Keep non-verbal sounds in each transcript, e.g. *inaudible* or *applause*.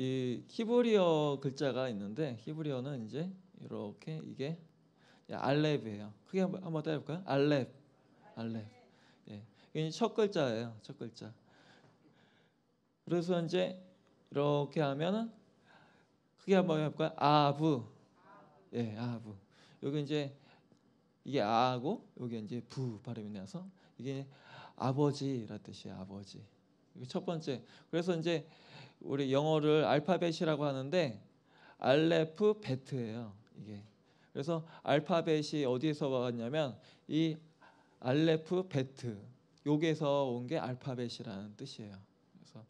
이 히브리어 글자가 있는데 히브리어는 이제 이렇게 이게 예, 알렙이에요. 크게 한번, 한번 따볼까요? 알렙, 알렙. 예, 이게 첫 글자예요. 첫 글자. 그래서 이제 이렇게 하면은 크게 한번 해볼까요? 아부, 예, 아부. 여기 이제 이게 아고 여기 이제 부 발음이 나서 이게 아버지라는 뜻이에요. 아버지. 이게 첫 번째. 그래서 이제 우리 영어를 알파벳이라고 하는데 알레프 베트예요. 이게 그래서 알파벳이 어디에서 왔냐면 이 알레프 베트 여기에서 온 게 알파벳이라는 뜻이에요. 그래서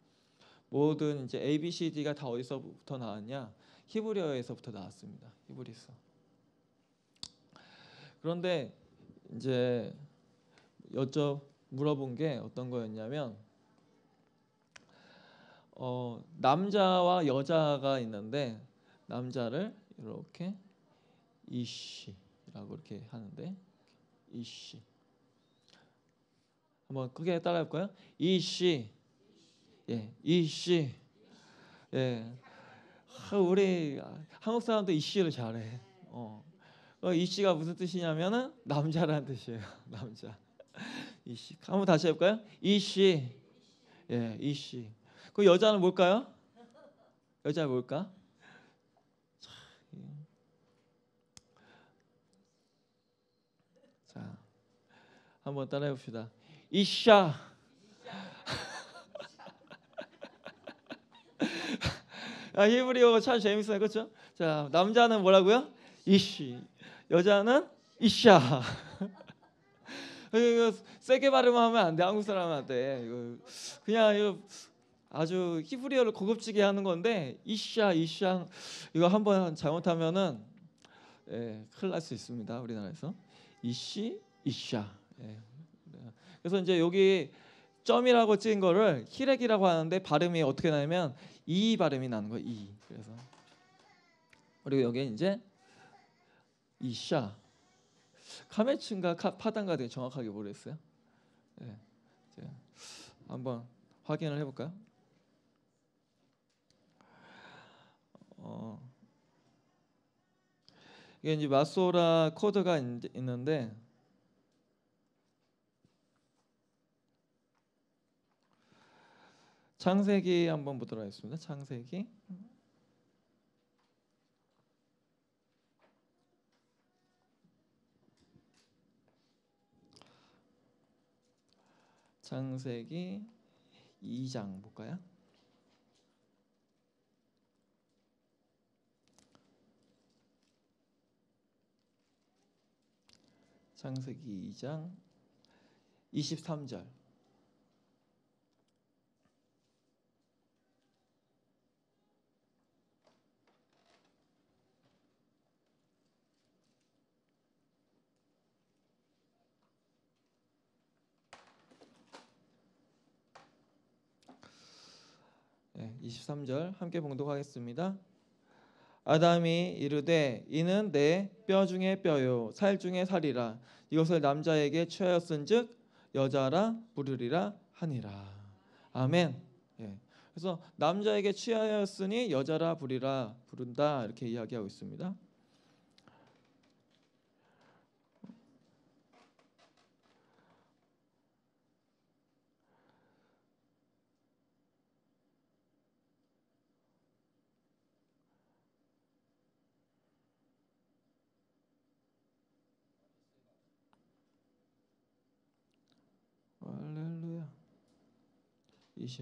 모든 이제 A, B, C, D가 다 어디서부터 나왔냐? 히브리어에서부터 나왔습니다. 히브리서. 그런데 이제 여쭤 물어본 게 어떤 거였냐면 어, 남자와 여자가 있는데 남자를 이렇게 이씨라고 이렇게 하는데 이씨 한번 크게 따라해 볼까요? 이씨 예 이씨 예 우리 한국 사람도 이씨를 잘해 어, 어 이씨가 무슨 뜻이냐면은 남자라는 뜻이에요 *laughs* 남자 이씨 한번 다시 해볼까요? 이씨 예 이씨 그 여자는 뭘까요? 여자 뭘까? 자, 한번 따라해 봅시다. 이샤. *laughs* 아, 히브리어가 참 재밌어요, 그렇죠? 자, 남자는 뭐라고요? 이시. 여자는 이샤. *laughs* 세게 발음하면 안 돼. 한국 사람한테. 그냥 이거 아주 히브리어를 고급지게 하는 건데 이샤 이샤 이거 한번 잘못하면은 예, 큰일 날 수 있습니다 우리나라에서 이시 이샤 예. 그래서 이제 여기 점이라고 찍은 거를 히렉이라고 하는데 발음이 어떻게 나냐면 이 발음이 나는 거예이 그래서 그리고 여기 이제 이샤 카메츠인가 파단가 되게 정확하게 모르겠어요 예. 한번 확인을 해볼까요? 어. 이게 이제 마소라 코드가 있는데 창세기 한번 보도록 하겠습니다. 창세기 창세기 2장 볼까요? 창세기 2장 23절 23절 함께 봉독하겠습니다. 아담이 이르되 이는 내 뼈 중에 뼈요 살 중에 살이라 이것을 남자에게 취하였은즉 여자라 부르리라 하니라 아멘. 예. 그래서 남자에게 취하였으니 여자라 부리라 부른다 이렇게 이야기하고 있습니다.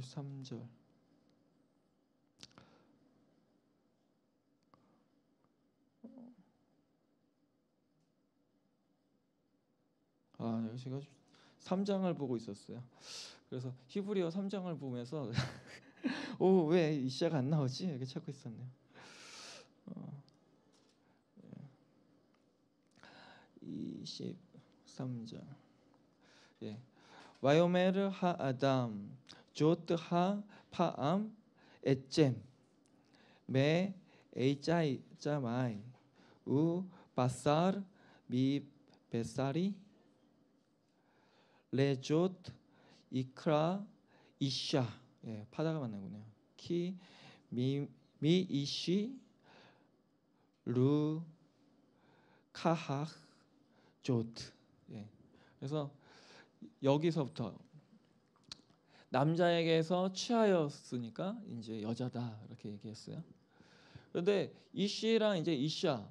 23절 아, 제가 3장을 보고 있었어요. 그래서 히브리어 3장을 보면서 *laughs* 오, 왜이 시작 안 나오지? 이렇게 찾고 있었네요. 23절. 어, 예. 예. 와요메르 하 아담 조트하 파암 에쨘 메 에이짜이 짜마이 우 바살 미 베사리 레조트 이크라 이샤 예, 파다가 맞는군요. 키 미 미이시 루 카하 조트 예. 그래서 여기서부터 남자에게서 취하였으니까 이제 여자다 이렇게 얘기했어요. 그런데 이씨랑 이제 이샤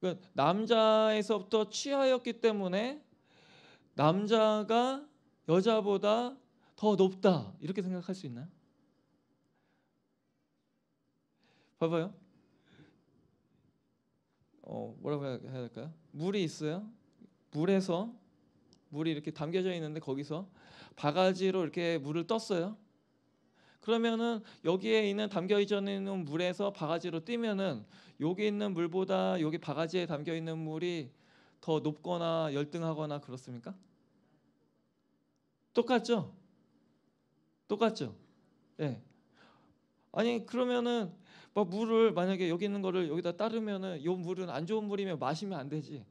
그러니까 남자에서부터 취하였기 때문에 남자가 여자보다 더 높다 이렇게 생각할 수 있나요? 봐봐요. 어 뭐라고 해야 될까요? 물이 있어요. 물에서 물이 이렇게 담겨져 있는데 거기서 바가지로 이렇게 물을 떴어요. 그러면은 여기에 있는 담겨 있는 물에서 바가지로 뛰면은 여기 있는 물보다 여기 바가지에 담겨 있는 물이 더 높거나 열등하거나 그렇습니까? 똑같죠? 똑같죠? 예. 네. 아니 그러면은 막 뭐 물을 만약에 여기 있는 거를 여기다 따르면은 요 물은 안 좋은 물이면 마시면 안 되지.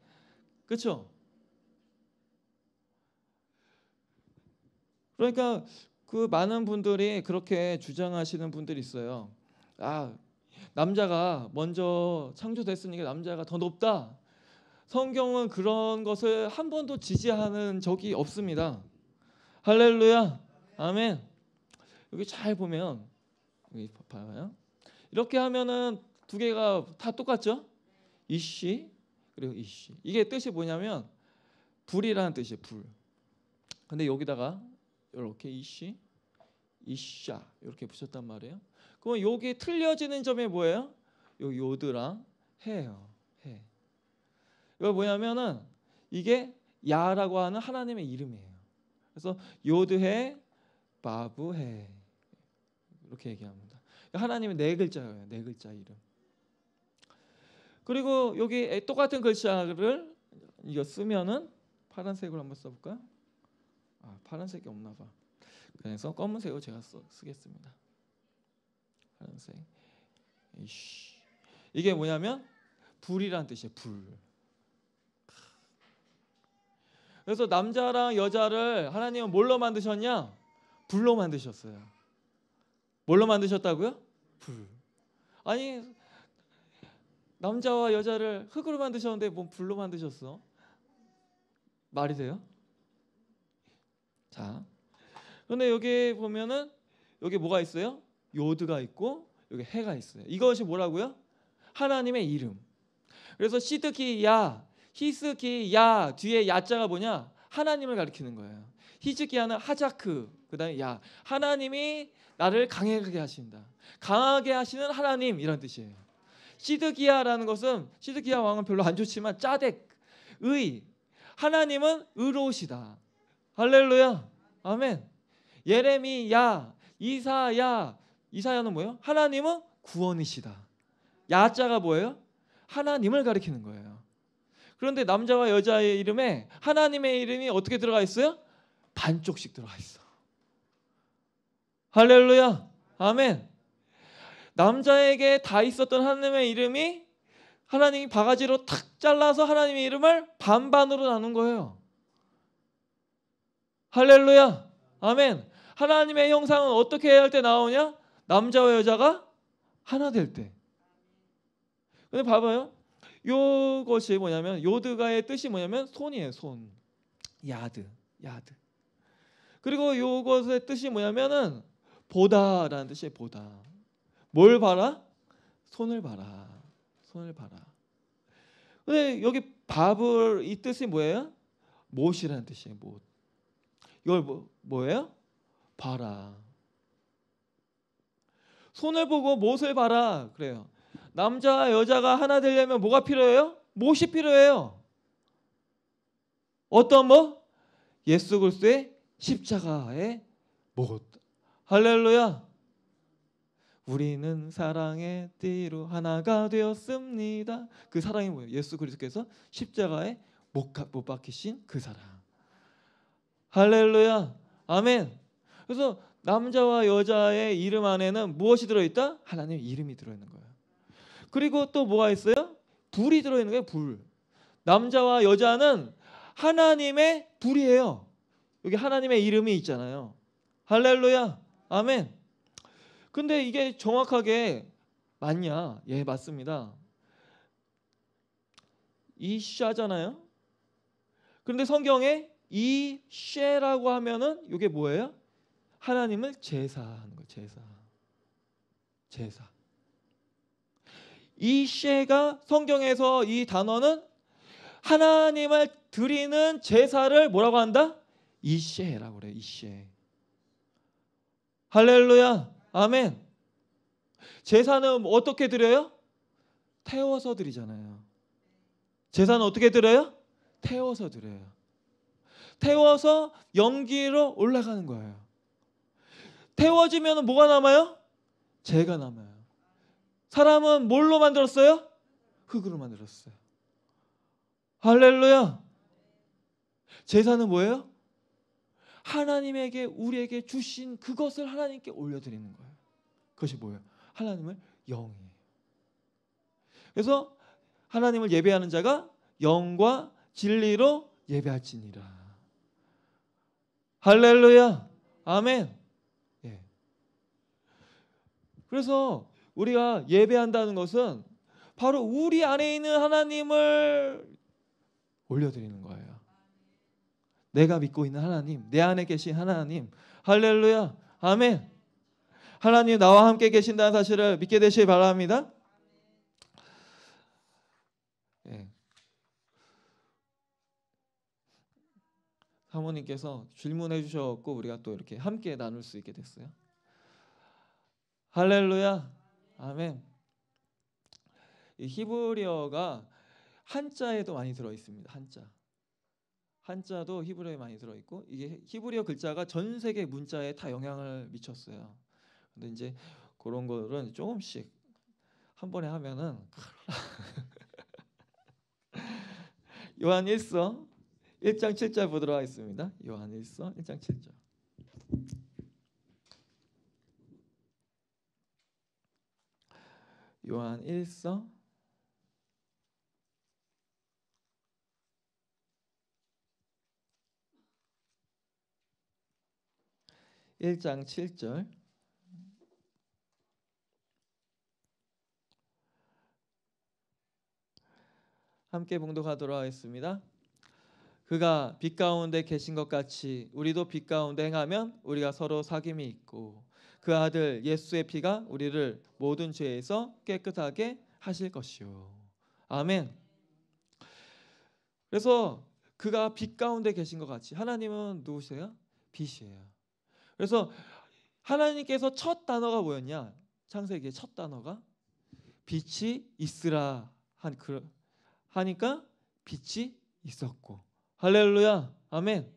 그렇죠? 그러니까 그 많은 분들이 그렇게 주장하시는 분들이 있어요. 아 남자가 먼저 창조됐으니까 남자가 더 높다. 성경은 그런 것을 한 번도 지지하는 적이 없습니다. 할렐루야, 아멘. 여기 잘 보면 여기 봐요. 이렇게 하면은 두 개가 다 똑같죠? 이씨 그리고 이씨 이게 뜻이 뭐냐면 불이라는 뜻이에요. 불. 근데 여기다가 이렇게 이씨 이샤 이렇게 붙였단 말이에요. 그럼 여기 틀려지는 점이 뭐예요? 요 요드랑 해요. 해. 이거 뭐냐면은 이게 야라고 하는 하나님의 이름이에요. 그래서 요드해 바브해 이렇게 얘기합니다. 하나님의 네 글자예요. 네 글자 이름. 그리고 여기 똑같은 글자를 이거 쓰면은 파란색으로 한번 써볼까요? 아, 파란색이 없나 봐. 그래서 검은색으로 제가 써, 쓰겠습니다. 파란색. 이씨. 이게 뭐냐면 불이란 뜻이에요. 불. 그래서 남자랑 여자를 하나님은 뭘로 만드셨냐? 불로 만드셨어요. 뭘로 만드셨다고요? 불. 아니 남자와 여자를 흙으로 만드셨는데 뭔 불로 만드셨어? 말이 돼요? 자, 런데 여기 보면은 여기 뭐가 있어요? 요드가 있고 여기 해가 있어요. 이것이 뭐라고요? 하나님의 이름. 그래서 시드키야, 히스키야 뒤에 야자가 뭐냐? 하나님을 가리키는 거예요. 히즈기야는 하자크, 그다음에 야. 하나님이 나를 강하게 하신다. 강하게 하시는 하나님 이런 뜻이에요. 시드기야라는 것은 시드기야 왕은 별로 안 좋지만 짜덱 의 하나님은 의로우시다. 할렐루야. 아멘. 예레미야, 이사야. 이사야는 뭐예요? 하나님은 구원이시다. 야자가 뭐예요? 하나님을 가리키는 거예요. 그런데 남자와 여자의 이름에 하나님의 이름이 어떻게 들어가 있어요? 반쪽씩 들어가 있어. 할렐루야. 아멘. 남자에게 다 있었던 하나님의 이름이 하나님이 바가지로 탁 잘라서 하나님의 이름을 반반으로 나눈 거예요. 할렐루야. 아멘. 하나님의 형상은 어떻게 해야 할때 나오냐? 남자와 여자가 하나 될 때. 근데 봐봐요. 요것이 뭐냐면 요드가의 뜻이 뭐냐면 손이에요. 손. 야드. 야드. 그리고 요것의 뜻이 뭐냐면은 보다라는 뜻이에요. 보다. 뭘 봐라? 손을 봐라. 손을 봐라. 근데 여기 밥을 이 뜻이 뭐예요? 못이라는 뜻이에요. 못. 이걸 뭐, 뭐예요? 봐라. 손을 보고 못을 봐라. 그래요. 남자 여자가 하나 되려면 뭐가 필요해요? 못이 필요해요. 어떤 뭐? 예수 그리스도의 십자가의 못. 할렐루야. 우리는 사랑의 띠로 하나가 되었습니다. 그 사랑이 뭐예요? 예수 그리스도께서 십자가에 못, 못 박히신 그 사랑. 할렐루야. 아멘. 그래서 남자와 여자의 이름 안에는 무엇이 들어있다? 하나님의 이름이 들어있는 거예요. 그리고 또 뭐가 있어요? 불이 들어있는 거예요. 불. 남자와 여자는 하나님의 불이에요. 여기 하나님의 이름이 있잖아요. 할렐루야. 아멘. 근데 이게 정확하게 맞냐? 예, 맞습니다. 이샤잖아요. 그런데 성경에 이 쉐라고 하면은 이게 뭐예요? 하나님을 제사하는 거 제사. 제사. 이 쉐가 성경에서 이 단어는 하나님을 드리는 제사를 뭐라고 한다? 이쉐라고 그래. 이쉐. 할렐루야. 아멘. 제사는 어떻게 드려요? 태워서 드리잖아요. 제사는 어떻게 드려요? 태워서 드려요. 태워서 연기로 올라가는 거예요. 태워지면 뭐가 남아요? 죄가 남아요. 사람은 뭘로 만들었어요? 흙으로 만들었어요. 할렐루야. 제사는 뭐예요? 하나님에게 우리에게 주신 그것을 하나님께 올려드리는 거예요. 그것이 뭐예요? 하나님을 영이에요. 그래서 하나님을 예배하는 자가 영과 진리로 예배할지니라. 할렐루야. 아멘. 예. 그래서 우리가 예배한다는 것은 바로 우리 안에 있는 하나님을 올려드리는 거예요. 내가 믿고 있는 하나님, 내 안에 계신 하나님, 할렐루야, 아멘. 하나님 나와 함께 계신다는 사실을 믿게 되시기 바랍니다. 사모님께서 질문해 주셨고 우리가 또 이렇게 함께 나눌 수 있게 됐어요. 할렐루야. 아멘. 이 히브리어가 한자에도 많이 들어 있습니다. 한자. 한자도 히브리어에 많이 들어 있고 이게 히브리어 글자가 전 세계 문자에 다 영향을 미쳤어요. 근데 이제 그런 거는 조금씩 한 번에 하면은 *laughs* 요한 1서 1장 7절 보도록 하겠습니다. 요한일서 1장 7절. 요한 1서 1장 7절 함께 봉독하도록 하겠습니다. 그가 빛 가운데 계신 것 같이 우리도 빛 가운데 행하면 우리가 서로 사귐이 있고 그 아들 예수의 피가 우리를 모든 죄에서 깨끗하게 하실 것이요. 아멘. 그래서 그가 빛 가운데 계신 것 같이 하나님은 누구세요? 빛이에요. 그래서 하나님께서 첫 단어가 뭐였냐? 창세기의 첫 단어가 빛이 있으라 그, 하니까 빛이 있었고 할렐루야. 아멘.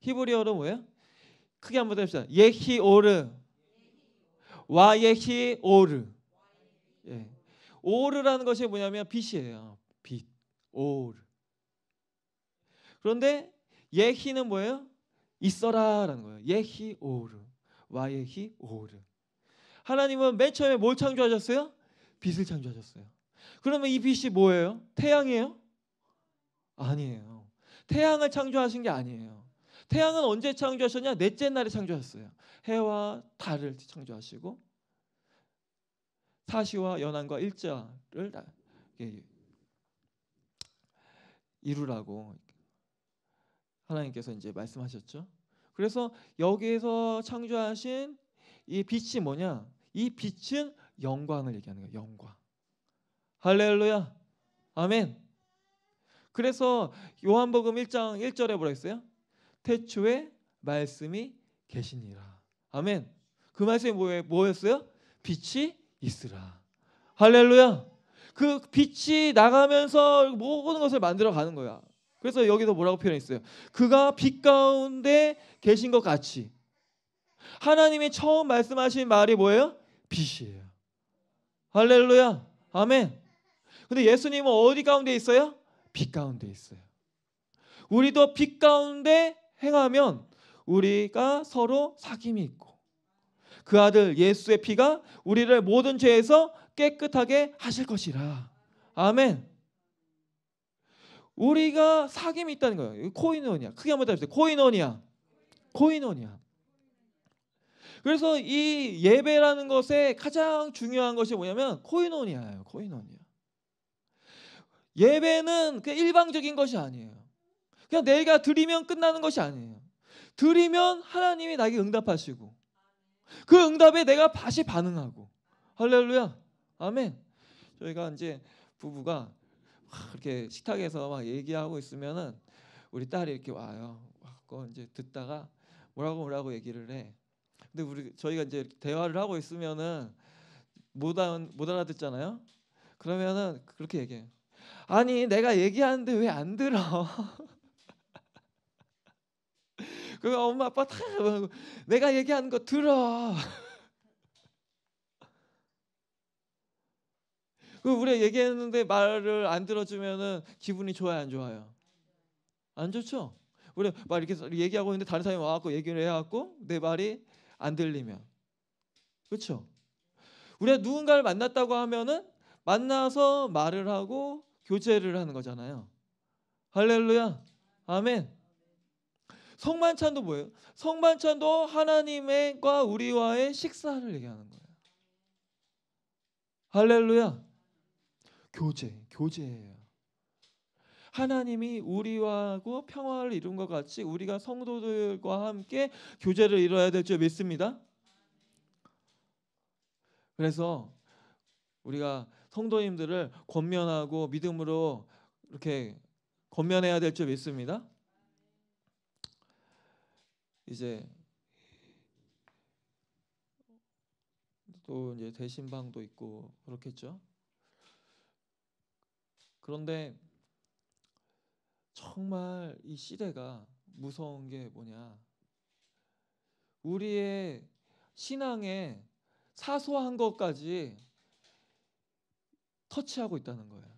히브리어로 뭐예요? 크게 한번 해봅시다. 예히오르. 와 예히오르. 예. 오르라는 것이 뭐냐면 빛이에요. 빛. 오르. 그런데 예히는 뭐예요? 있어라라는 거예요. 예히오르. 와 예히오르. 하나님은 맨 처음에 뭘 창조하셨어요? 빛을 창조하셨어요. 그러면 이 빛이 뭐예요? 태양이에요? 아니에요. 태양을 창조하신 게 아니에요. 태양은 언제 창조하셨냐? 넷째 날에 창조하셨어요. 해와 달을 창조하시고 사시와 연한과 일자를 이루라고 하나님께서 이제 말씀하셨죠. 그래서 여기에서 창조하신 이 빛이 뭐냐? 이 빛은 영광을 얘기하는 거예요. 영광. 할렐루야. 아멘. 그래서 요한복음 1장 1절에 뭐라 했어요? 태초에 말씀이 계시니라. 아멘. 그 말씀이 뭐였어요? 빛이 있으라. 할렐루야. 그 빛이 나가면서 모든 것을 만들어 가는 거야. 그래서 여기서 뭐라고 표현했어요? 그가 빛 가운데 계신 것 같이. 하나님이 처음 말씀하신 말이 뭐예요? 빛이에요. 할렐루야. 아멘. 근데 예수님은 어디 가운데 있어요? 빛 가운데 있어요. 우리도 빛 가운데 행하면 우리가 서로 사귐이 있고 그 아들 예수의 피가 우리를 모든 죄에서 깨끗하게 하실 것이라. 아멘. 우리가 사귐이 있다는 거예요. 코인원이야. 크게 한번 해주세요 코인원이야. 코인원이야. 그래서 이 예배라는 것의 가장 중요한 것이 뭐냐면 코인원이야 코인원이야. 예배는 그냥 일방적인 것이 아니에요. 그냥 내가 드리면 끝나는 것이 아니에요. 드리면 하나님이 나에게 응답하시고 그 응답에 내가 다시 반응하고 할렐루야. 아멘. 저희가 이제 부부가 이렇게 식탁에서 막 얘기하고 있으면은 우리 딸이 이렇게 와요. 그거 이제 듣다가 뭐라고 뭐라고 얘기를 해. 근데 우리 저희가 이제 대화를 하고 있으면은 못, 안, 못 알아듣잖아요. 그러면은 그렇게 얘기해요. 아니 내가 얘기하는데 왜 안 들어? *laughs* 그 엄마 아빠 다 내가 얘기하는 거 들어. *laughs* 그 우리가 얘기했는데 말을 안 들어주면은 기분이 좋아요 안 좋아요? 안 좋죠. 우리 막 이렇게 얘기하고 있는데 다른 사람이 와갖고 얘기를 해갖고 내 말이 안 들리면 그렇죠. 우리가 누군가를 만났다고 하면은 만나서 말을 하고 교제를 하는 거잖아요. 할렐루야. 아멘. 성만찬도 뭐예요? 성만찬도 하나님과 우리와의 식사를 얘기하는 거예요. 할렐루야. 교제, 교제예요. 하나님이 우리와고 평화를 이룬 것 같이 우리가 성도들과 함께 교제를 이뤄야 될 줄 믿습니다. 그래서 우리가 성도님들을 권면하고 믿음으로 이렇게 권면해야 될 줄 믿습니다. 이제 또 이제 대신방도 있고 그렇겠죠. 그런데 정말 이 시대가 무서운 게 뭐냐? 우리의 신앙의 사소한 것까지 터치하고 있다는 거예요.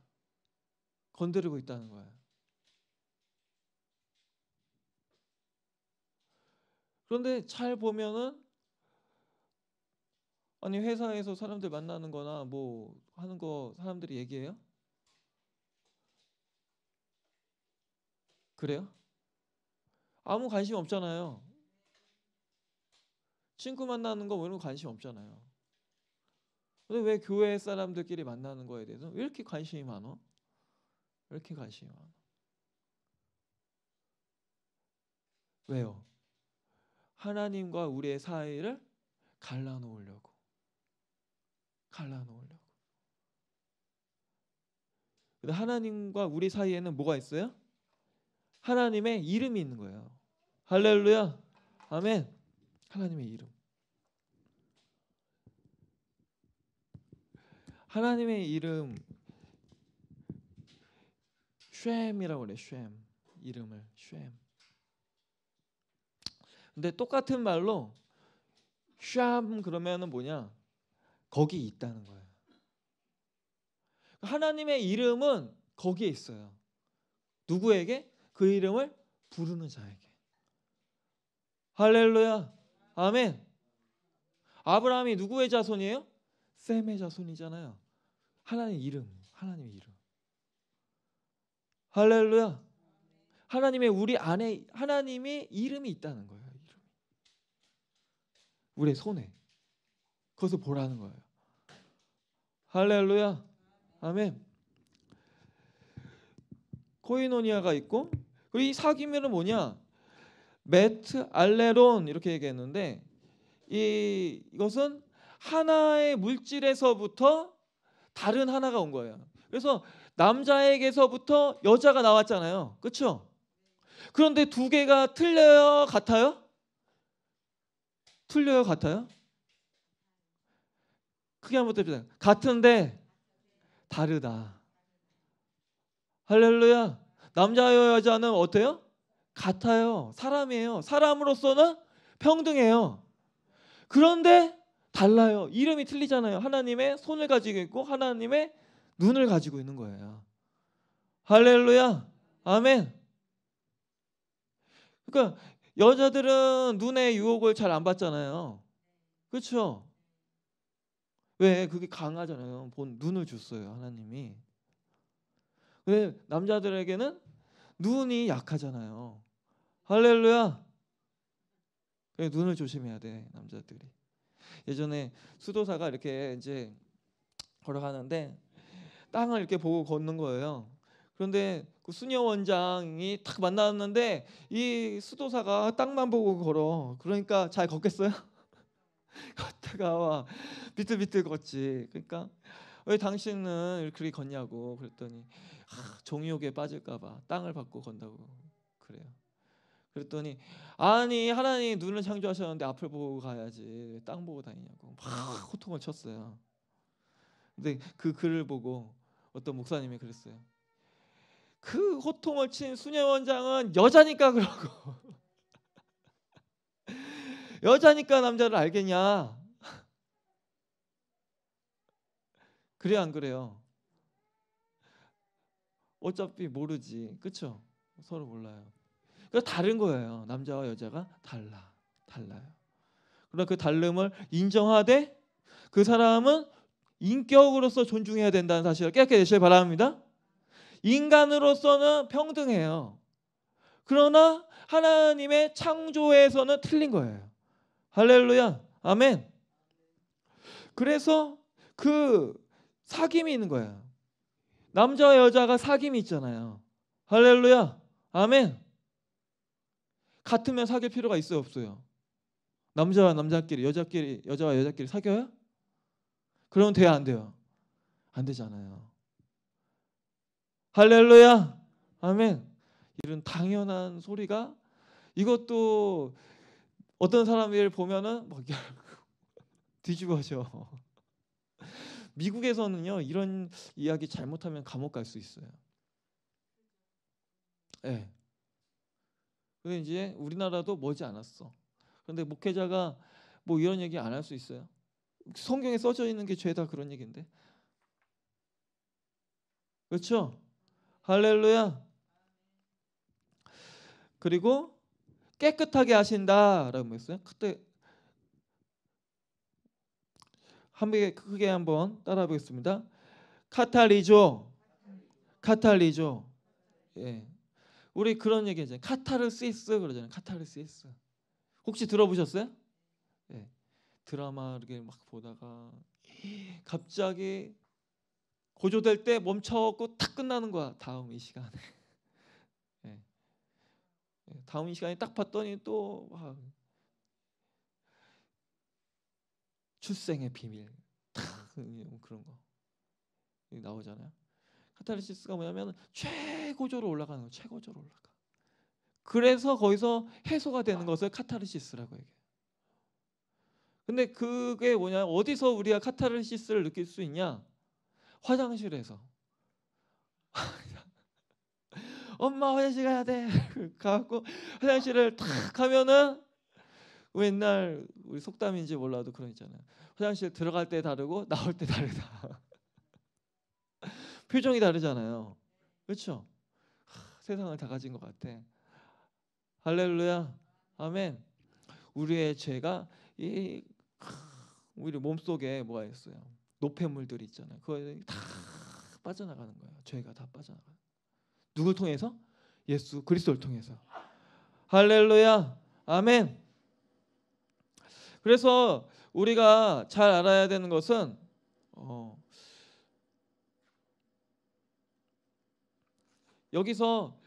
건드리고 있다는 거예요. 그런데 잘 보면은 아니 회사에서 사람들 만나는 거나 뭐 하는 거 사람들이 얘기해요? 그래요? 아무 관심 없잖아요. 친구 만나는 거뭐 이런 거 관심 없잖아요. 근데 왜 교회 사람들끼리 만나는 거에 대해서 왜 이렇게 관심이 많어? 왜 이렇게 관심이 많아? 왜요? 하나님과 우리의 사이를 갈라놓으려고. 갈라놓으려고. 근데 하나님과 우리 사이에는 뭐가 있어요? 하나님의 이름이 있는 거예요. 할렐루야. 아멘. 하나님의 이름. 하나님의 이름 쉐엠이라고 그래. 쉐엠. 이름을 쉐엠. 근데 똑같은 말로 샴 그러면은 뭐냐? 거기 있다는 거예요. 하나님의 이름은 거기에 있어요. 누구에게? 그 이름을 부르는 자에게. 할렐루야. 아멘. 아브라함이 누구의 자손이에요? 셈의 자손이잖아요. 하나님 이름, 하나님 이름. 할렐루야. 하나님의 우리 안에 하나님의 이름이 있다는 거예요. 이름. 우리의 손에 그것을 보라는 거예요. 할렐루야. 아멘. 코이노니아가 있고 그리고 이 사기면은 뭐냐? 메트 알레론 이렇게 얘기했는데 이 이것은 하나의 물질에서부터 다른 하나가 온 거예요. 그래서 남자에게서부터 여자가 나왔잖아요. 그렇죠? 그런데 두 개가 틀려요, 같아요? 틀려요, 같아요? 크게 한번 해보세요. 같은데 다르다. 할렐루야. 남자여 여자는 어때요? 같아요. 사람이에요. 사람으로서는 평등해요. 그런데 달라요. 이름이 틀리잖아요. 하나님의 손을 가지고 있고 하나님의 눈을 가지고 있는 거예요. 할렐루야. 아멘. 그러니까 여자들은 눈의 유혹을 잘 안 받잖아요. 그렇죠? 왜 그게 강하잖아요. 본 눈을 줬어요, 하나님이. 근데 남자들에게는 눈이 약하잖아요. 할렐루야. 그래 눈을 조심해야 돼, 남자들이. 예전에 수도사가 이렇게 이제 걸어가는데 땅을 이렇게 보고 걷는 거예요. 그런데 그 수녀 원장이 딱 만났는데 이 수도사가 땅만 보고 걸어. 그러니까 잘 걷겠어요? *laughs* 걷다가 와 비틀비틀 걷지. 그러니까 왜 당신은 그렇게 걷냐고 그랬더니 아, 종욕에 이 빠질까봐 땅을 받고 건다고 그래요. 그랬더니 아니 하나님 눈을 창조하셨는데 앞을 보고 가야지 땅 보고 다니냐고 막 호통을 쳤어요. 근데 그 글을 보고 어떤 목사님이 그랬어요. 그 호통을 친수녀 원장은 여자니까 그러고 *laughs* 여자니까 남자를 알겠냐? *laughs* 그래 안 그래요? 어차피 모르지, 그쵸? 서로 몰라요. 그 다른 거예요. 남자와 여자가 달라, 달라요. 그러나 그 다름을 인정하되 그 사람은 인격으로서 존중해야 된다는 사실을 깨닫게 되시길 바랍니다. 인간으로서는 평등해요. 그러나 하나님의 창조에서는 틀린 거예요. 할렐루야. 아멘. 그래서 그 사귐이 있는 거예요. 남자와 여자가 사귐이 있잖아요. 할렐루야. 아멘. 같으면 사귈 필요가 있어요, 없어요? 남자와 남자끼리, 여자끼리, 여자와 여자끼리 사귀어요 그러면 돼요, 안 돼요? 안 되잖아요. 할렐루야. 아멘. 이런 당연한 소리가 이것도 어떤 사람을 보면은 막 *laughs* 뒤집어져. 미국에서는요 이런 이야기 잘못하면 감옥 갈 수 있어요. 예. 네. 근데 이제 우리나라도 머지 않았어. 그런데 목회자가 뭐 이런 얘기 안 할 수 있어요. 성경에 써져 있는 게 죄다 그런 얘기인데. 그렇죠? 할렐루야. 그리고 깨끗하게 하신다라고 했어요. 그때 한번 크게 한번 따라 보겠습니다. 카탈리조. 카탈리조. 예. 우리 그런 얘기 하잖아요. 카타르시스 그러잖아요. 카타르시스. 혹시 들어보셨어요? 네. 드라마 이렇게 막 보다가 갑자기 고조될 때 멈춰갖고 탁 끝나는 거야. 다음 이 시간에. 네. *laughs* 다음 이 시간에 딱 봤더니 또 막. 출생의 비밀 탁 그런 거 나오잖아요. 카타르시스가 뭐냐면 최고조로 올라가는 거예요. 최고조로 올라가. 그래서 거기서 해소가 되는 것을 카타르시스라고 얘기해요. 근데 그게 뭐냐? 어디서 우리가 카타르시스를 느낄 수 있냐? 화장실에서. *laughs* 엄마 화장실 가야 돼. *laughs* 가갖고 화장실을 탁가면은 옛날 우리 속담인지 몰라도 그런 있잖아요. 화장실 들어갈 때 다르고 나올 때 다르다. 표정이 다르잖아요. 그렇죠? 하, 세상을 다 가진 것 같아. 할렐루야. 아멘. 우리의 죄가 이 우리 몸속에 뭐가 있어요? 노폐물들이 있잖아요. 그거 다 빠져나가는 거예요. 죄가 다 빠져나가. 누굴 통해서? 예수 그리스도를 통해서. 할렐루야. 아멘. 그래서 우리가 잘 알아야 되는 것은 어, 여기서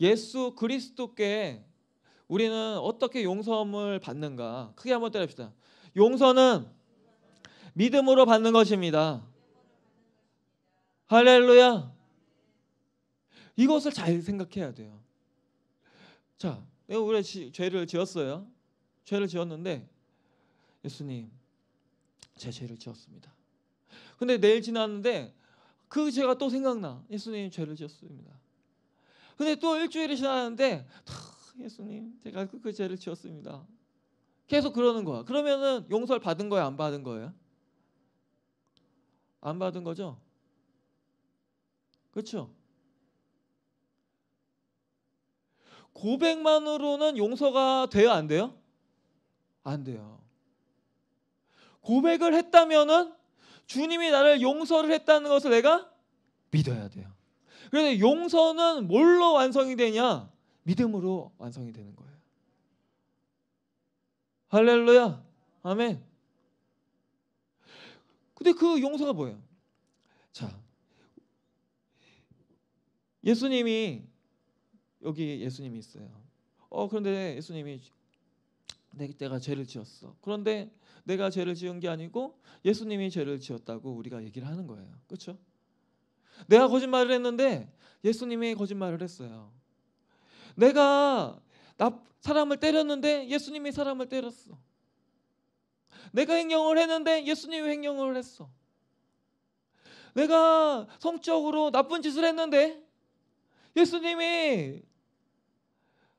예수 그리스도께 우리는 어떻게 용서함을 받는가? 크게 한번 때려봅시다 용서는 믿음으로 받는 것입니다. 할렐루야. 이것을 잘 생각해야 돼요. 자, 내가 우리 죄를 지었어요. 죄를 지었는데 예수님 제 죄를 지었습니다. 근데 내일 지났는데 그 죄가 또 생각나. 예수님 죄를 지었습니다. 근데 또 일주일이 지나는데 예수님 제가 그, 그 죄를 지었습니다. 계속 그러는 거야. 그러면은 용서를 받은 거예안 받은 거예요? 안 받은 거죠? 그렇죠? 고백만으로는 용서가 돼요, 안 돼요? 안 돼요. 고백을 했다면은 주님이 나를 용서를 했다는 것을 내가 믿어야 돼요. 그래서 용서는 뭘로 완성이 되냐? 믿음으로 완성이 되는 거예요. 할렐루야. 아멘. 근데 그 용서가 뭐예요? 자. 예수님이 여기 예수님이 있어요. 어 그런데 예수님이 내가 죄를 지었어. 그런데 내가 죄를 지은 게 아니고 예수님이 죄를 지었다고 우리가 얘기를 하는 거예요. 그렇죠? 내가 거짓말을 했는데 예수님이 거짓말을 했어요. 내가 나 사람을 때렸는데 예수님이 사람을 때렸어. 내가 행령을 했는데 예수님이 행령을 했어. 내가 성적으로 나쁜 짓을 했는데 예수님이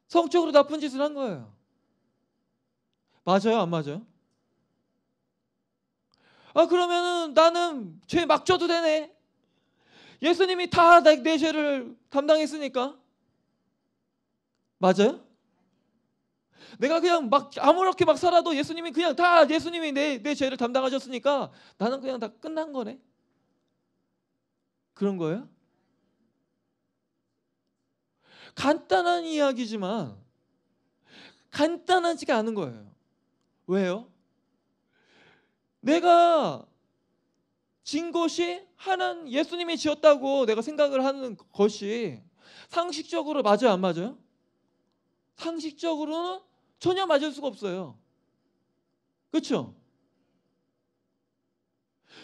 성적으로 나쁜 짓을 한 거예요. 맞아요? 안 맞아요? 아, 그러면은 나는 죄막 져도 되네. 예수님이 다 내 죄를 담당했으니까. 맞아요? 내가 그냥 막 아무렇게 막 살아도 예수님이 그냥 다 예수님이 내, 내 죄를 담당하셨으니까 나는 그냥 다 끝난 거네. 그런 거예요? 간단한 이야기지만 간단하지가 않은 거예요. 왜요? 내가 진 것이 하는 예수님이 지었다고 내가 생각을 하는 것이 상식적으로 맞아요 안 맞아요? 상식적으로는 전혀 맞을 수가 없어요. 그렇죠?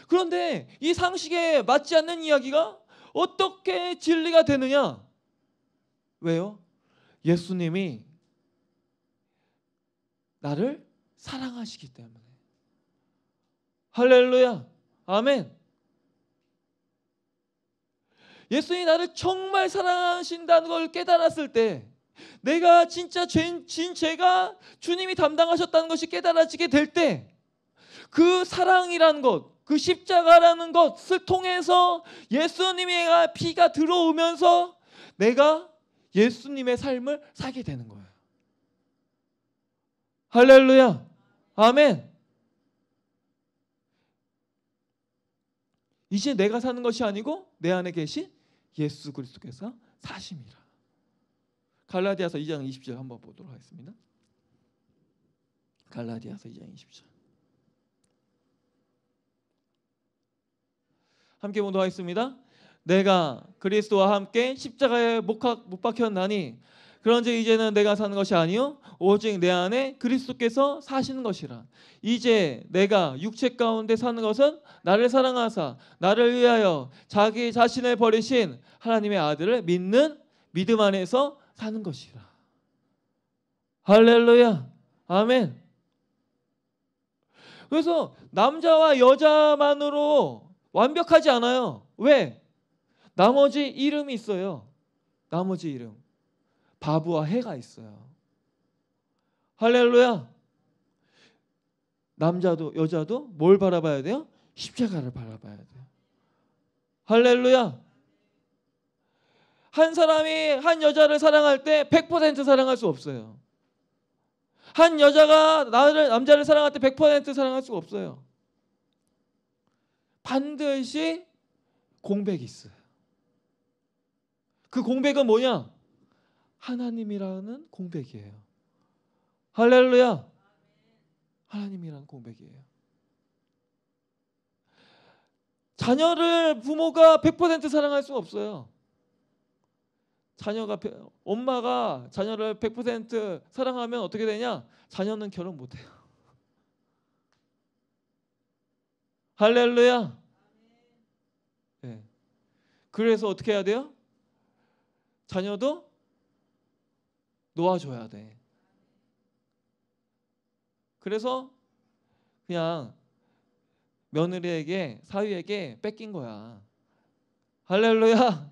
그런데 이 상식에 맞지 않는 이야기가 어떻게 진리가 되느냐? 왜요? 예수님이 나를 사랑하시기 때문에. 할렐루야. 아멘. 예수님이 나를 정말 사랑하신다는 걸 깨달았을 때 내가 진짜 죄, 진 죄가 주님이 담당하셨다는 것이 깨달아지게 될 때 그 사랑이란 것, 그 십자가라는 것을 통해서 예수님의 피가 들어오면서 내가 예수님의 삶을 살게 되는 거예요. 할렐루야. 아멘. 이제 내가 사는 것이 아니고 내 안에 계신 예수 그리스도께서 사심이라. 갈라디아서 2장 20절 한번 보도록 하겠습니다. 갈라디아서 2장 20절. 함께 보도 하겠습니다. 내가 그리스도와 함께 십자가에 못 박혔나니 그런즉 이제는 내가 사는 것이 아니요 오직 내 안에 그리스도께서 사시는 것이라. 이제 내가 육체 가운데 사는 것은 나를 사랑하사 나를 위하여 자기 자신을 버리신 하나님의 아들을 믿는 믿음 안에서 사는 것이라. 할렐루야. 아멘. 그래서 남자와 여자만으로 완벽하지 않아요. 왜? 나머지 이름이 있어요. 나머지 이름. 바부와 해가 있어요. 할렐루야. 남자도 여자도 뭘 바라봐야 돼요? 십자가를 바라봐야 돼요. 할렐루야. 한 사람이 한 여자를 사랑할 때 100% 사랑할 수 없어요. 한 여자가 나를 남자를 사랑할 때 100% 사랑할 수가 없어요. 반드시 공백이 있어요. 그 공백은 뭐냐? 하나님이라는 공백이에요. 할렐루야. 하나님이라는 공백이에요. 자녀를 부모가 100% 사랑할 수는 없어요. 자녀가 엄마가 자녀를 100% 사랑하면 어떻게 되냐? 자녀는 결혼 못 해요. 할렐루야. 예. 네. 그래서 어떻게 해야 돼요? 자녀도 놓아줘야 돼. 그래서 그냥 며느리에게 사위에게 뺏긴 거야. 할렐루야.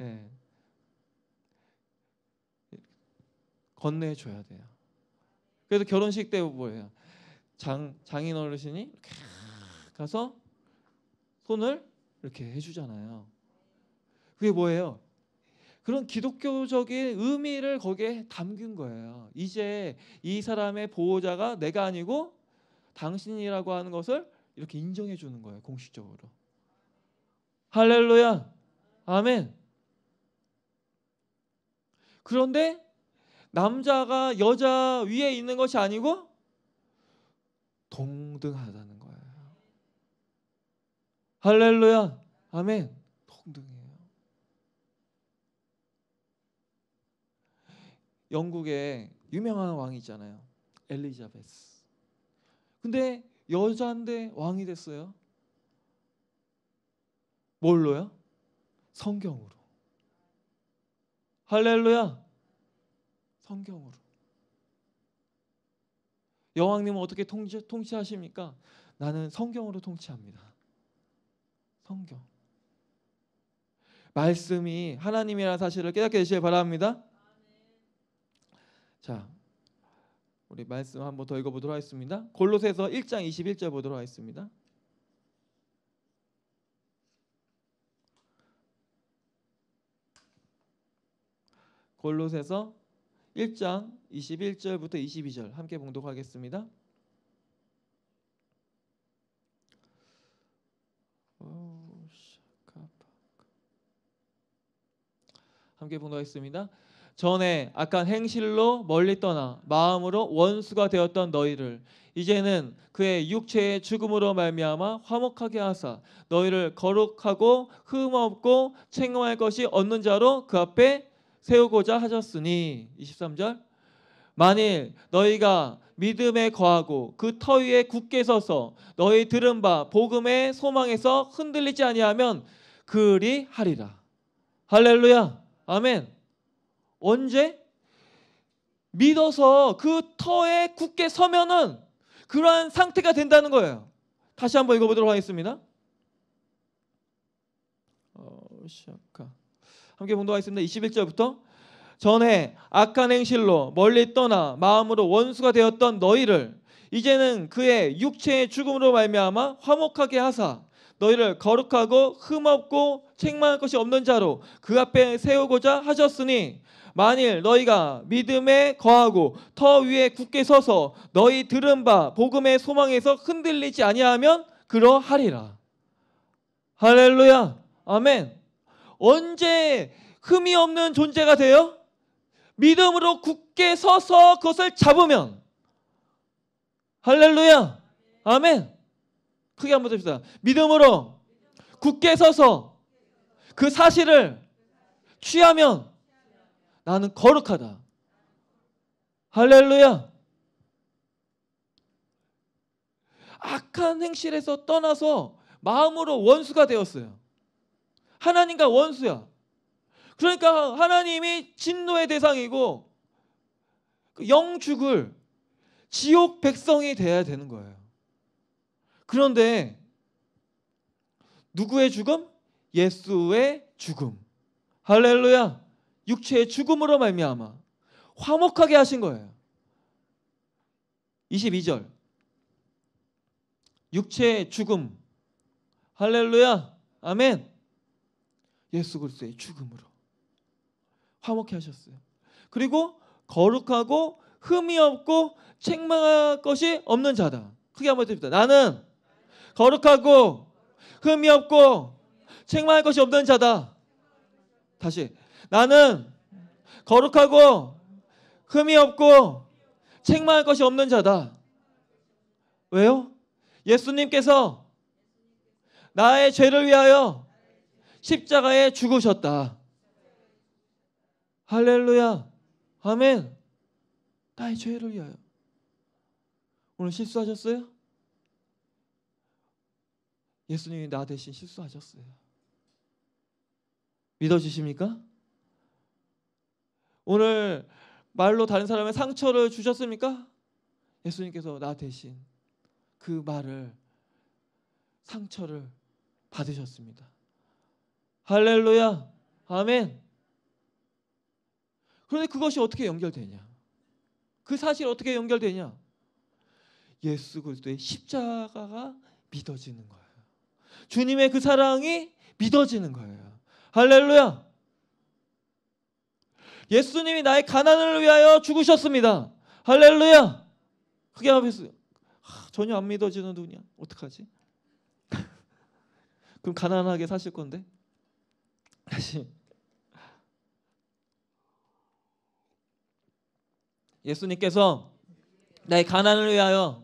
예. 네. 건네줘야 돼요. 그래서 결혼식 때 뭐예요? 장 장인 어르신이 가서 손을 이렇게 해주잖아요. 그게 뭐예요? 그런 기독교적인 의미를 거기에 담긴 거예요. 이제 이 사람의 보호자가 내가 아니고 당신이라고 하는 것을 이렇게 인정해 주는 거예요. 공식적으로. 할렐루야. 아멘. 그런데 남자가 여자 위에 있는 것이 아니고 동등하다는 거예요. 할렐루야. 아멘. 영국의 유명한 왕이 있잖아요. 엘리자베스. 근데 여자인데 왕이 됐어요. 뭘로요? 성경으로. 할렐루야. 성경으로. 여왕님은 어떻게 통치, 통치하십니까? 나는 성경으로 통치합니다. 성경. 말씀이 하나님이라는 사실을 깨닫게 되시길 바랍니다. 자, 우리 말씀 한번 더 읽어보도록 하겠습니다. 골로새서 1장 21절 보도록 하겠습니다. 골로새서 1장 21절부터 22절 함께 봉독하겠습니다. 함께 봉독하겠습니다. 전에 아까 행실로 멀리 떠나 마음으로 원수가 되었던 너희를 이제는 그의 육체의 죽음으로 말미암아 화목하게 하사 너희를 거룩하고 흠없고 책망할 것이 없는 자로 그 앞에 세우고자 하셨으니 23절 만일 너희가 믿음에 거하고 그터 위에 굳게 서서 너희 들은 바 복음의 소망에서 흔들리지 아니하면 그리 하리라 할렐루야 아멘 언제? 믿어서 그 터에 굳게 서면은 그러한 상태가 된다는 거예요. 다시 한번 읽어보도록 하겠습니다. 어, 함께 봉독하겠습니다. 21절부터 전에 악한 행실로 멀리 떠나 마음으로 원수가 되었던 너희를 이제는 그의 육체의 죽음으로 말미암아 화목하게 하사 너희를 거룩하고 흠없고 책망할 것이 없는 자로 그 앞에 세우고자 하셨으니 만일 너희가 믿음에 거하고 터 위에 굳게 서서 너희 들은 바 복음의 소망에서 흔들리지 아니하면 그러하리라. 할렐루야. 아멘. 언제 흠이 없는 존재가 돼요? 믿음으로 굳게 서서 그것을 잡으면 할렐루야. 아멘. 크게 한 번 봅시다 믿음으로 굳게 서서 그 사실을 취하면 나는 거룩하다. 할렐루야. 악한 행실에서 떠나서 마음으로 원수가 되었어요. 하나님과 원수야. 그러니까 하나님이 진노의 대상이고 그 영죽을 지옥 백성이 돼야 되는 거예요. 그런데 누구의 죽음? 예수의 죽음. 할렐루야. 육체의 죽음으로 말미암아 화목하게 하신 거예요. 22절. 육체의 죽음. 할렐루야. 아멘. 예수 그리스도의 죽음으로 화목해 하셨어요. 그리고 거룩하고 흠이 없고 책망할 것이 없는 자다. 크게 한 번 해줍니다. 나는 거룩하고 흠이 없고 책망할 것이 없는 자다. 다시 나는 거룩하고 흠이 없고 책망할 것이 없는 자다. 왜요? 예수님께서 나의 죄를 위하여 십자가에 죽으셨다. 할렐루야. 아멘. 나의 죄를 위하여. 오늘 실수하셨어요? 예수님이 나 대신 실수하셨어요. 믿어주십니까? 오늘 말로 다른 사람의 상처를 주셨습니까? 예수님께서 나 대신 그 말을 상처를 받으셨습니다. 할렐루야. 아멘. 그런데 그것이 어떻게 연결되냐? 그 사실 어떻게 연결되냐? 예수 그리스도의 십자가가 믿어지는 거예요. 주님의 그 사랑이 믿어지는 거예요. 할렐루야. 예수님이 나의 가난을 위하여 죽으셨습니다. 할렐루야. 그게 앞에서 아, 전혀 안 믿어지는 누구냐? 어떡하지? *laughs* 그럼 가난하게 사실 건데 다시 예수님께서 나의 가난을 위하여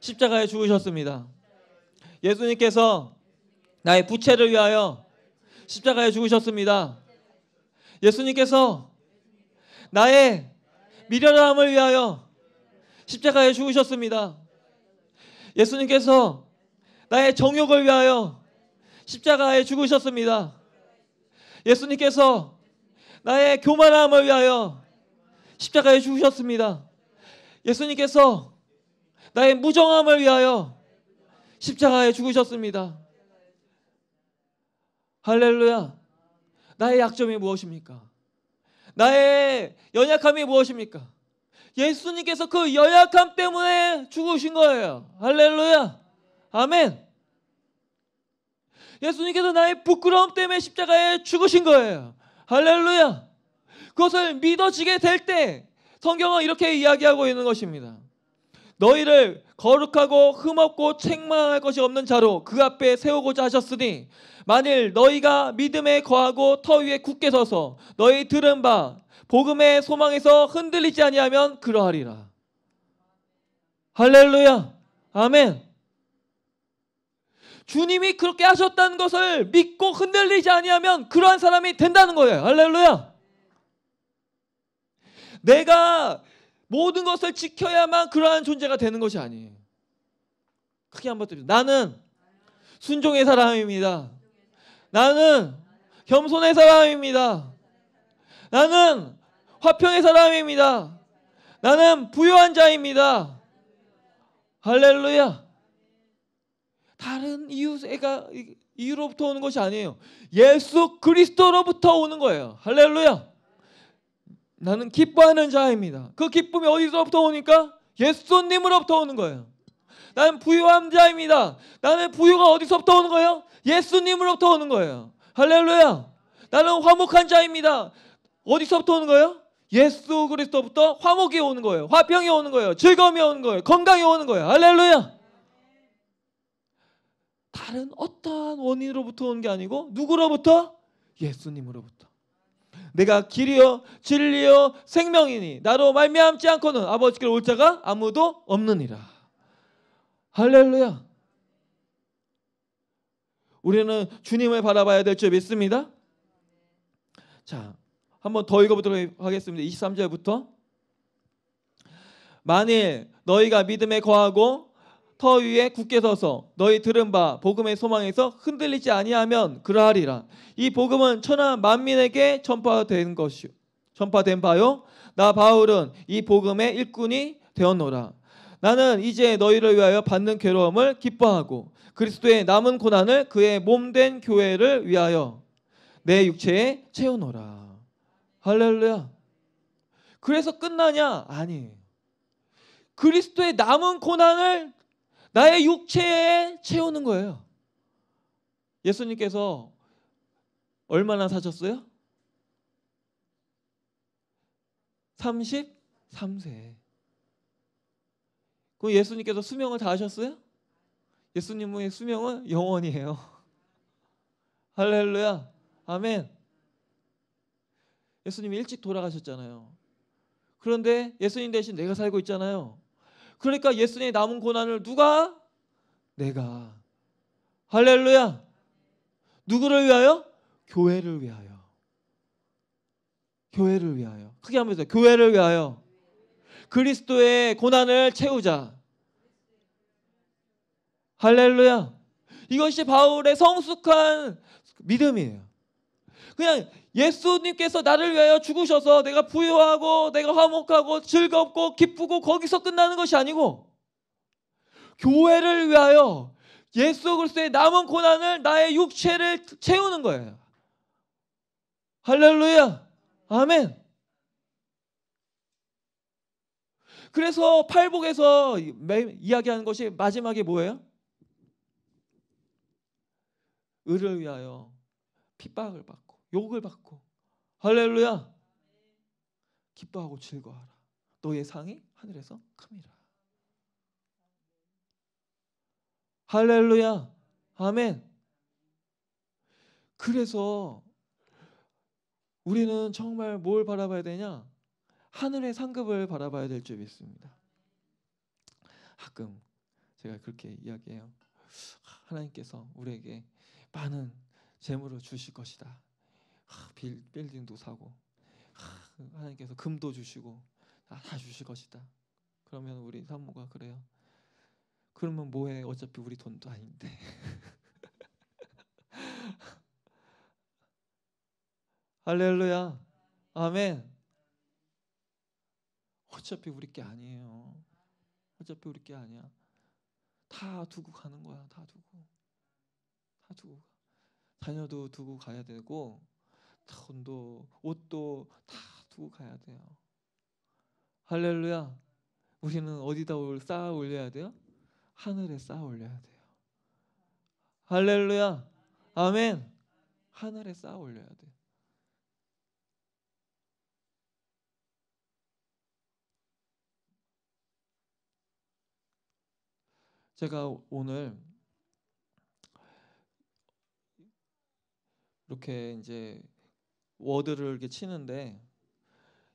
십자가에 죽으셨습니다. 예수님께서 나의 부채를 위하여 십자가에 죽으셨습니다. 예수님께서 나의 미련함을 위하여 십자가에 죽으셨습니다. 예수님께서 나의 정욕을 위하여 십자가에 죽으셨습니다. 예수님께서 나의 교만함을 위하여 십자가에 죽으셨습니다. 예수님께서 나의 무정함을 위하여 십자가에 죽으셨습니다. 할렐루야. 나의 약점이 무엇입니까? 나의 연약함이 무엇입니까? 예수님께서 그 연약함 때문에 죽으신 거예요. 할렐루야. 아멘. 예수님께서 나의 부끄러움 때문에 십자가에 죽으신 거예요. 할렐루야. 그것을 믿어지게 될 때 성경은 이렇게 이야기하고 있는 것입니다. 너희를 거룩하고 흠없고 책망할 것이 없는 자로 그 앞에 세우고자 하셨으니 만일 너희가 믿음에 거하고 터 위에 굳게 서서 너희 들은 바 복음의 소망에서 흔들리지 아니하면 그러하리라. 할렐루야. 아멘. 주님이 그렇게 하셨다는 것을 믿고 흔들리지 아니하면 그러한 사람이 된다는 거예요. 할렐루야. 내가 모든 것을 지켜야만 그러한 존재가 되는 것이 아니에요. 크게 한번 듭니다. 나는 순종의 사람입니다. 나는 겸손의 사람입니다. 나는 화평의 사람입니다. 나는 부유한 자입니다. 할렐루야. 다른 이유가 이유로부터 오는 것이 아니에요. 예수 그리스도로부터 오는 거예요. 할렐루야. 나는 기뻐하는 자입니다. 그 기쁨이 어디서부터 오니까 예수님으로부터 오는 거예요. 나는 부유함 자입니다. 나는 부유가 어디서부터 오는 거예요? 예수님으로부터 오는 거예요. 할렐루야. 나는 화목한 자입니다. 어디서부터 오는 거예요? 예수 그리스도부터 화목이 오는 거예요. 화평이 오는 거예요. 즐거움이 오는 거예요. 건강이 오는 거예요. 할렐루야. 다른 어떠한 원인으로부터 오는 게 아니고 누구로부터? 예수님으로부터. 내가 길이요 진리요 생명이니 나로 말미암지 않고는 아버지께 올 자가 아무도 없느니라. 할렐루야. 우리는 주님을 바라봐야 될 줄 믿습니다. 자, 한번 더 읽어보도록 하겠습니다. 23절부터 만일 너희가 믿음에 거하고 터 위에 굳게 서서 너희 들은 바 복음의 소망에서 흔들리지 아니하면 그러하리라. 이 복음은 천하 만민에게 전파된 것이요. 전파된 바요. 나 바울은 이 복음의 일꾼이 되었노라. 나는 이제 너희를 위하여 받는 괴로움을 기뻐하고 그리스도의 남은 고난을 그의 몸된 교회를 위하여 내 육체에 채우노라. 할렐루야. 그래서 끝나냐? 아니. 그리스도의 남은 고난을 나의 육체에 채우는 거예요. 예수님께서 얼마나 사셨어요? 33세. 그럼 예수님께서 수명을 다 하셨어요? 예수님의 수명은 영원이에요. *laughs* 할렐루야. 아멘. 예수님이 일찍 돌아가셨잖아요. 그런데 예수님 대신 내가 살고 있잖아요. 그러니까 예수님의 남은 고난을 누가? 내가. 할렐루야. 누구를 위하여? 교회를 위하여. 교회를 위하여. 크게 한번 해보세요. 교회를 위하여. 그리스도의 고난을 채우자. 할렐루야. 이것이 바울의 성숙한 믿음이에요. 그냥 예수님께서 나를 위하여 죽으셔서 내가 부유하고 내가 화목하고 즐겁고 기쁘고 거기서 끝나는 것이 아니고 교회를 위하여 예수 그리스도의 남은 고난을 나의 육체를 채우는 거예요. 할렐루야. 아멘. 그래서 팔복에서 이야기하는 것이 마지막에 뭐예요? 의를 위하여 핍박을 받고 욕을 받고 할렐루야 기뻐하고 즐거워하라 너의 상이 하늘에서 큽니다 할렐루야 아멘 그래서 우리는 정말 뭘 바라봐야 되냐 하늘의 상급을 바라봐야 될 줄 믿습니다. 가끔 제가 그렇게 이야기해요. 하나님께서 우리에게 많은 재물을 주실 것이다. 빌, 딩도 사고 하나님께서 금도 주시고 다 주실 것이다. 그러면 우리 산모가 그래요. 그러면 뭐해? 어차피 우리 돈도 아닌데. *laughs* 할렐루야. 아멘. 어차피 우리 게 아니에요. 어차피 우리 게 아니야. 다 두고 가는 거야. 다 두고. 다 두고 가. 자녀도 두고 가야 되고 돈도 옷도 다 두고 가야 돼요. 할렐루야. 우리는 어디다 쌓아 올려야 돼요? 하늘에 쌓아 올려야 돼요. 할렐루야. 아멘. 하늘에 쌓아 올려야 돼요. 제가 오늘 이렇게 이제 워드를 이렇게 치는데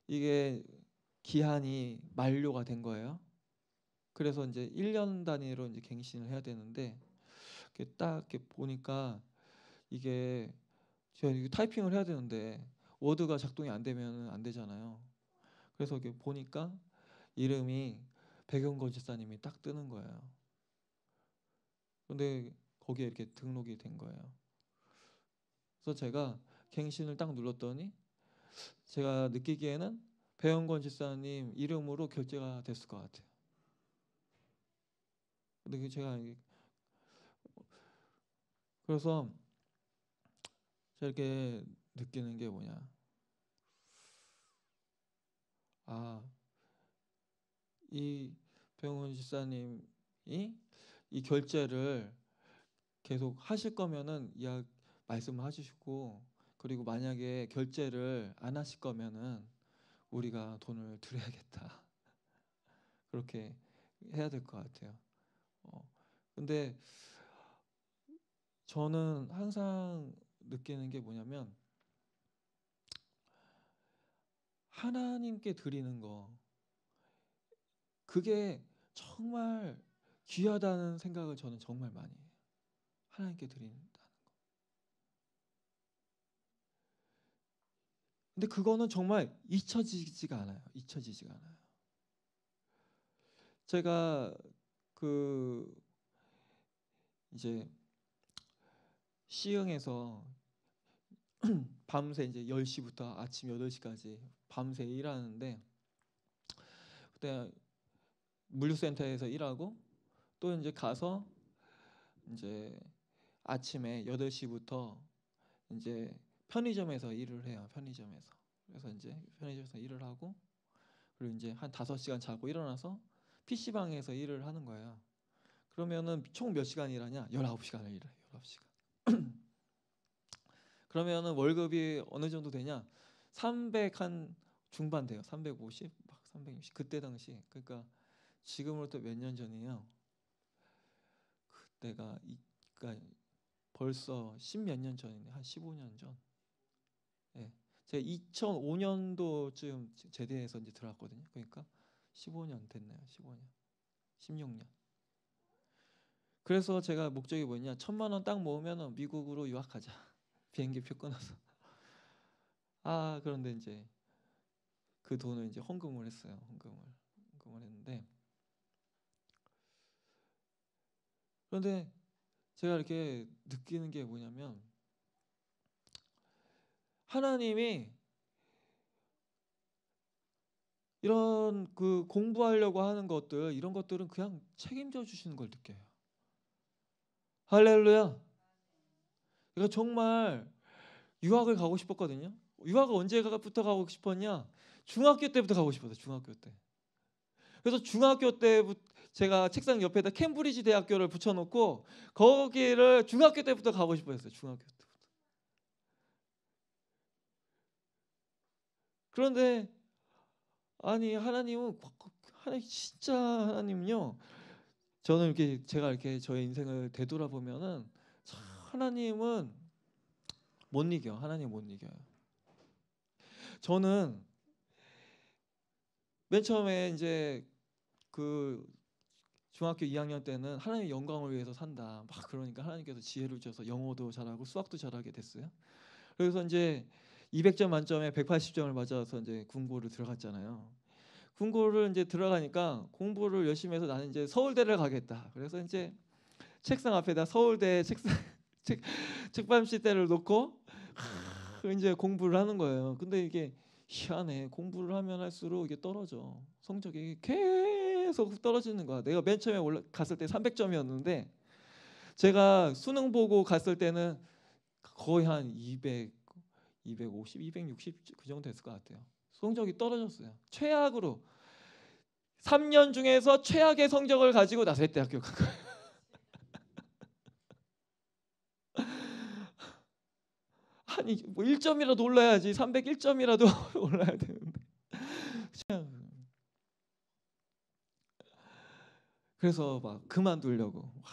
이게 기한이 만료가 된 거예요. 그래서 이제 1년 단위로 이제 갱신을 해야 되는데 이렇게 딱 이렇게 보니까 이게 제가 타이핑을 해야 되는데 워드가 작동이 안 되면 안 되잖아요. 그래서 이렇게 보니까 이름이 백영건 집사님이 딱 뜨는 거예요. 근데 거기에 이렇게 등록이 된 거예요. 그래서 제가 갱신을 딱 눌렀더니 제가 느끼기에는 배영권 집사님 이름으로 결제가 됐을 것 같아요. 근데 제가 그래서 이렇게 느끼는 게 뭐냐. 아, 이 병원 집사님이 이 결제를 계속 하실 거면은 이야 말씀을 하시고 그리고 만약에 결제를 안 하실 거면은 우리가 돈을 드려야겠다 *laughs* 그렇게 해야 될 것 같아요. 어, 근데 저는 항상 느끼는 게 뭐냐면 하나님께 드리는 거 그게 정말 귀하다는 생각을 저는 정말 많이 해요. 하나님께 드린다는 거. 근데 그거는 정말 잊혀지지가 않아요. 잊혀지지가 않아요. 제가 그 이제 시흥에서 *clears throat* 밤새 이제 10시부터 아침 8시까지 밤새 일하는데 그때 물류센터에서 일하고 또 이제 가서 이제 아침에 8시부터 이제 편의점에서 일을 해요. 편의점에서. 그래서 이제 편의점에서 일을 하고 그리고 이제 한 5시간 자고 일어나서 PC방에서 일을 하는 거예요. 그러면은 총 몇 시간 일하냐? 19시간을 일해요. 19시간. 그러면은 월급이 어느 정도 되냐? 300 한 중반 돼요. 350, 막 360. 그때 당시. 그러니까 지금으로부터 몇 년 전이에요. 때가 이, 그러니까 벌써 십몇 년 전이네 한 15년 전. 예. 제가 2005년도쯤 제대해서 이제 들어왔거든요. 그러니까 15년 됐네요. 15년, 16년. 그래서 제가 목적이 뭐냐? 천만 원 딱 모으면 미국으로 유학하자. *laughs* 비행기 표 끊어서. 아 그런데 이제 그 돈을 이제 헌금을 했어요. 헌금을 헌금을 했는데 그런데 제가 이렇게 느끼는 게 뭐냐면 하나님이 이런 그 공부하려고 하는 것들 이런 것들은 그냥 책임져 주시는 걸 느껴요. 할렐루야. 그러니까 정말 유학을 가고 싶었거든요. 유학을 언제부터 가고 싶었냐? 중학교 때부터 가고 싶었어요. 중학교 때. 그래서 중학교 때부터 제가 책상 옆에다 캠브리지 대학교를 붙여놓고 거기를 중학교 때부터 가고 싶어했어요. 중학교 때부터. 그런데 아니 하나님은 하나님 진짜 하나님요 저는 이렇게 제가 이렇게 저의 인생을 되돌아보면은 하나님은 못 이겨. 하나님 못 이겨요. 저는 맨 처음에 이제 그 중학교 2학년 때는 하나님의 영광을 위해서 산다. 막 그러니까 하나님께서 지혜를 주셔서 영어도 잘하고 수학도 잘하게 됐어요. 그래서 이제 200점 만점에 180점을 맞아서 이제 군고를 들어갔잖아요. 군고를 이제 들어가니까 공부를 열심히 해서 나는 이제 서울대를 가겠다. 그래서 이제 책상 앞에다 서울대 책상 *laughs* 책 책밤시대를 놓고 하, 이제 공부를 하는 거예요. 근데 이게 희한해. 공부를 하면 할수록 이게 떨어져. 성적이 계속 계속 떨어지는 거야. 내가 맨 처음에 올라 갔을 때 300점이었는데 제가 수능 보고 갔을 때는 거의 한 200, 250, 260 그 정도 됐을 것 같아요. 성적이 떨어졌어요. 최악으로 3년 중에서 최악의 성적을 가지고 나서 대학교 간 거예요. 아니 *laughs* 뭐 1점이라도 올라야지 301점이라도 *laughs* 올라야 되는데 그냥 그래서 막 그만두려고 와,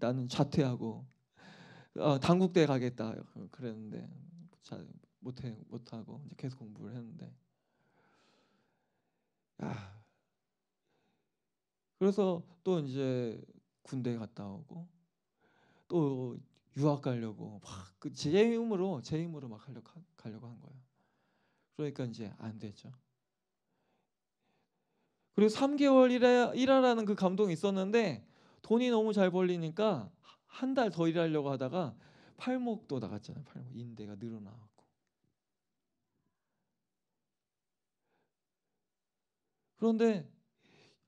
나는 자퇴하고 어, 당국대 가겠다 그랬는데 자, 못해 못하고 이제 계속 공부를 했는데 야, 그래서 또 이제 군대 갔다 오고 또 유학 가려고 막제 그 힘으로 제 힘으로 막 하려고, 가려고 한 거예요. 그러니까 이제 안 되죠. 그리고 3개월 일하, 라는그 감동이 있었는데 돈이 너무 잘 벌리니까 한 달 더 일하려고 하다가 팔목도 나갔잖아요. 팔목 인대가 늘어나고. 그런데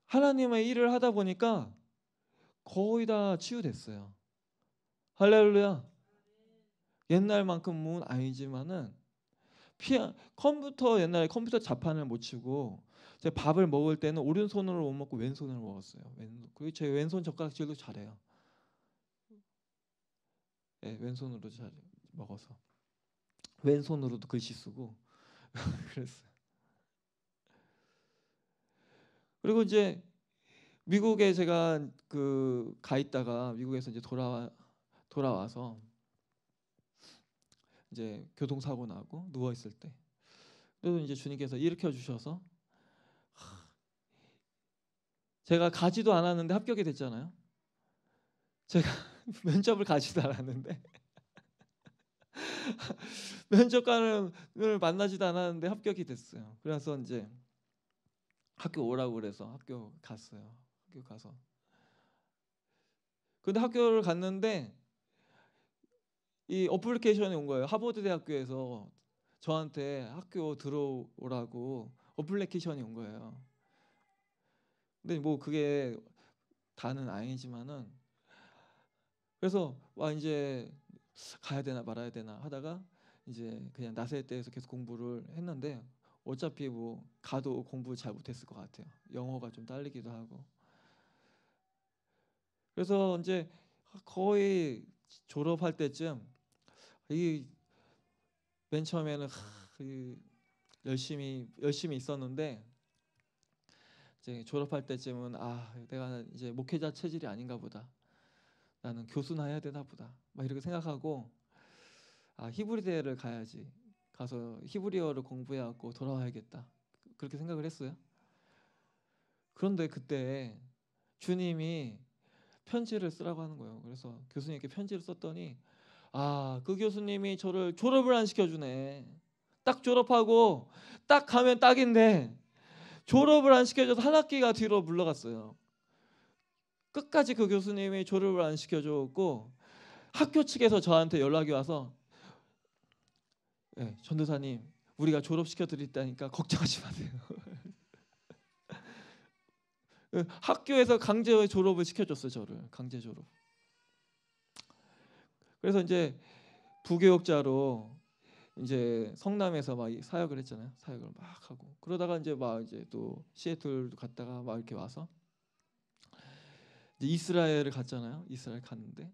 하나님의 일을 하다 보니까 거의 다 치유됐어요. 할렐루야. 옛날만큼은 아니지만은 피아, 컴퓨터 옛날에 컴퓨터 자판을 못 치고 제 밥을 먹을 때는 오른손으로 못 먹고 왼손으로 먹었어요. 왼 그리고 제 왼손 젓가락질도 잘해요. 예, 왼손으로 잘 먹어서 왼손으로도 글씨 쓰고 *laughs* 그랬어요. 그리고 이제 미국에 제가 그 가 있다가 미국에서 이제 돌아와 돌아와서 이제 교통사고 나고 누워 있을 때또 이제 주님께서 일으켜 주셔서 제가 가지도 않았는데 합격이 됐잖아요. 제가 *laughs* 면접을 가지도 않았는데 *laughs* 면접관을 만나지도 않았는데 합격이 됐어요. 그래서 이제 학교 오라고 그래서 학교 갔어요. 학교 가서 근데 학교를 갔는데 이 어플리케이션이 온 거예요. 하버드 대학교에서 저한테 학교 들어오라고 어플리케이션이 온 거예요. 근데 뭐 그게 다는 아니지만은 그래서 와 이제 가야 되나 말아야 되나 하다가 이제 그냥 나세 대해서 계속 공부를 했는데 어차피 뭐 가도 공부 잘 못했을 것 같아요. 영어가 좀 딸리기도 하고. 그래서 이제 거의 졸업할 때쯤 이 맨 처음에는 하, 열심히 열심히 있었는데 이제 졸업할 때쯤은 아 내가 이제 목회자 체질이 아닌가 보다. 나는 교수나 해야 되나 보다. 막 이렇게 생각하고 아 히브리대를 가야지. 가서 히브리어를 공부해갖고 돌아와야겠다. 그렇게 생각을 했어요. 그런데 그때 주님이 편지를 쓰라고 하는 거예요. 그래서 교수님께 편지를 썼더니 아, 그 교수님이 저를 졸업을 안 시켜주네. 딱 졸업하고 딱 가면 딱인데 졸업을 안 시켜줘서 한 학기가 뒤로 물러갔어요. 끝까지 그 교수님이 졸업을 안 시켜줬고 학교 측에서 저한테 연락이 와서 네, 전도사님 우리가 졸업시켜 드리다니까 걱정하지 마세요. *laughs* 예, 학교에서 강제 졸업을 시켜줬어요 저를 강제 졸업. 그래서 이제 부교육자로 이제 성남에서 막 사역을 했잖아요. 사역을 막 하고 그러다가 이제 막 이제 또 시애틀도 갔다가 막 이렇게 와서 이스라엘을 제이 갔잖아요. 이스라엘 갔는데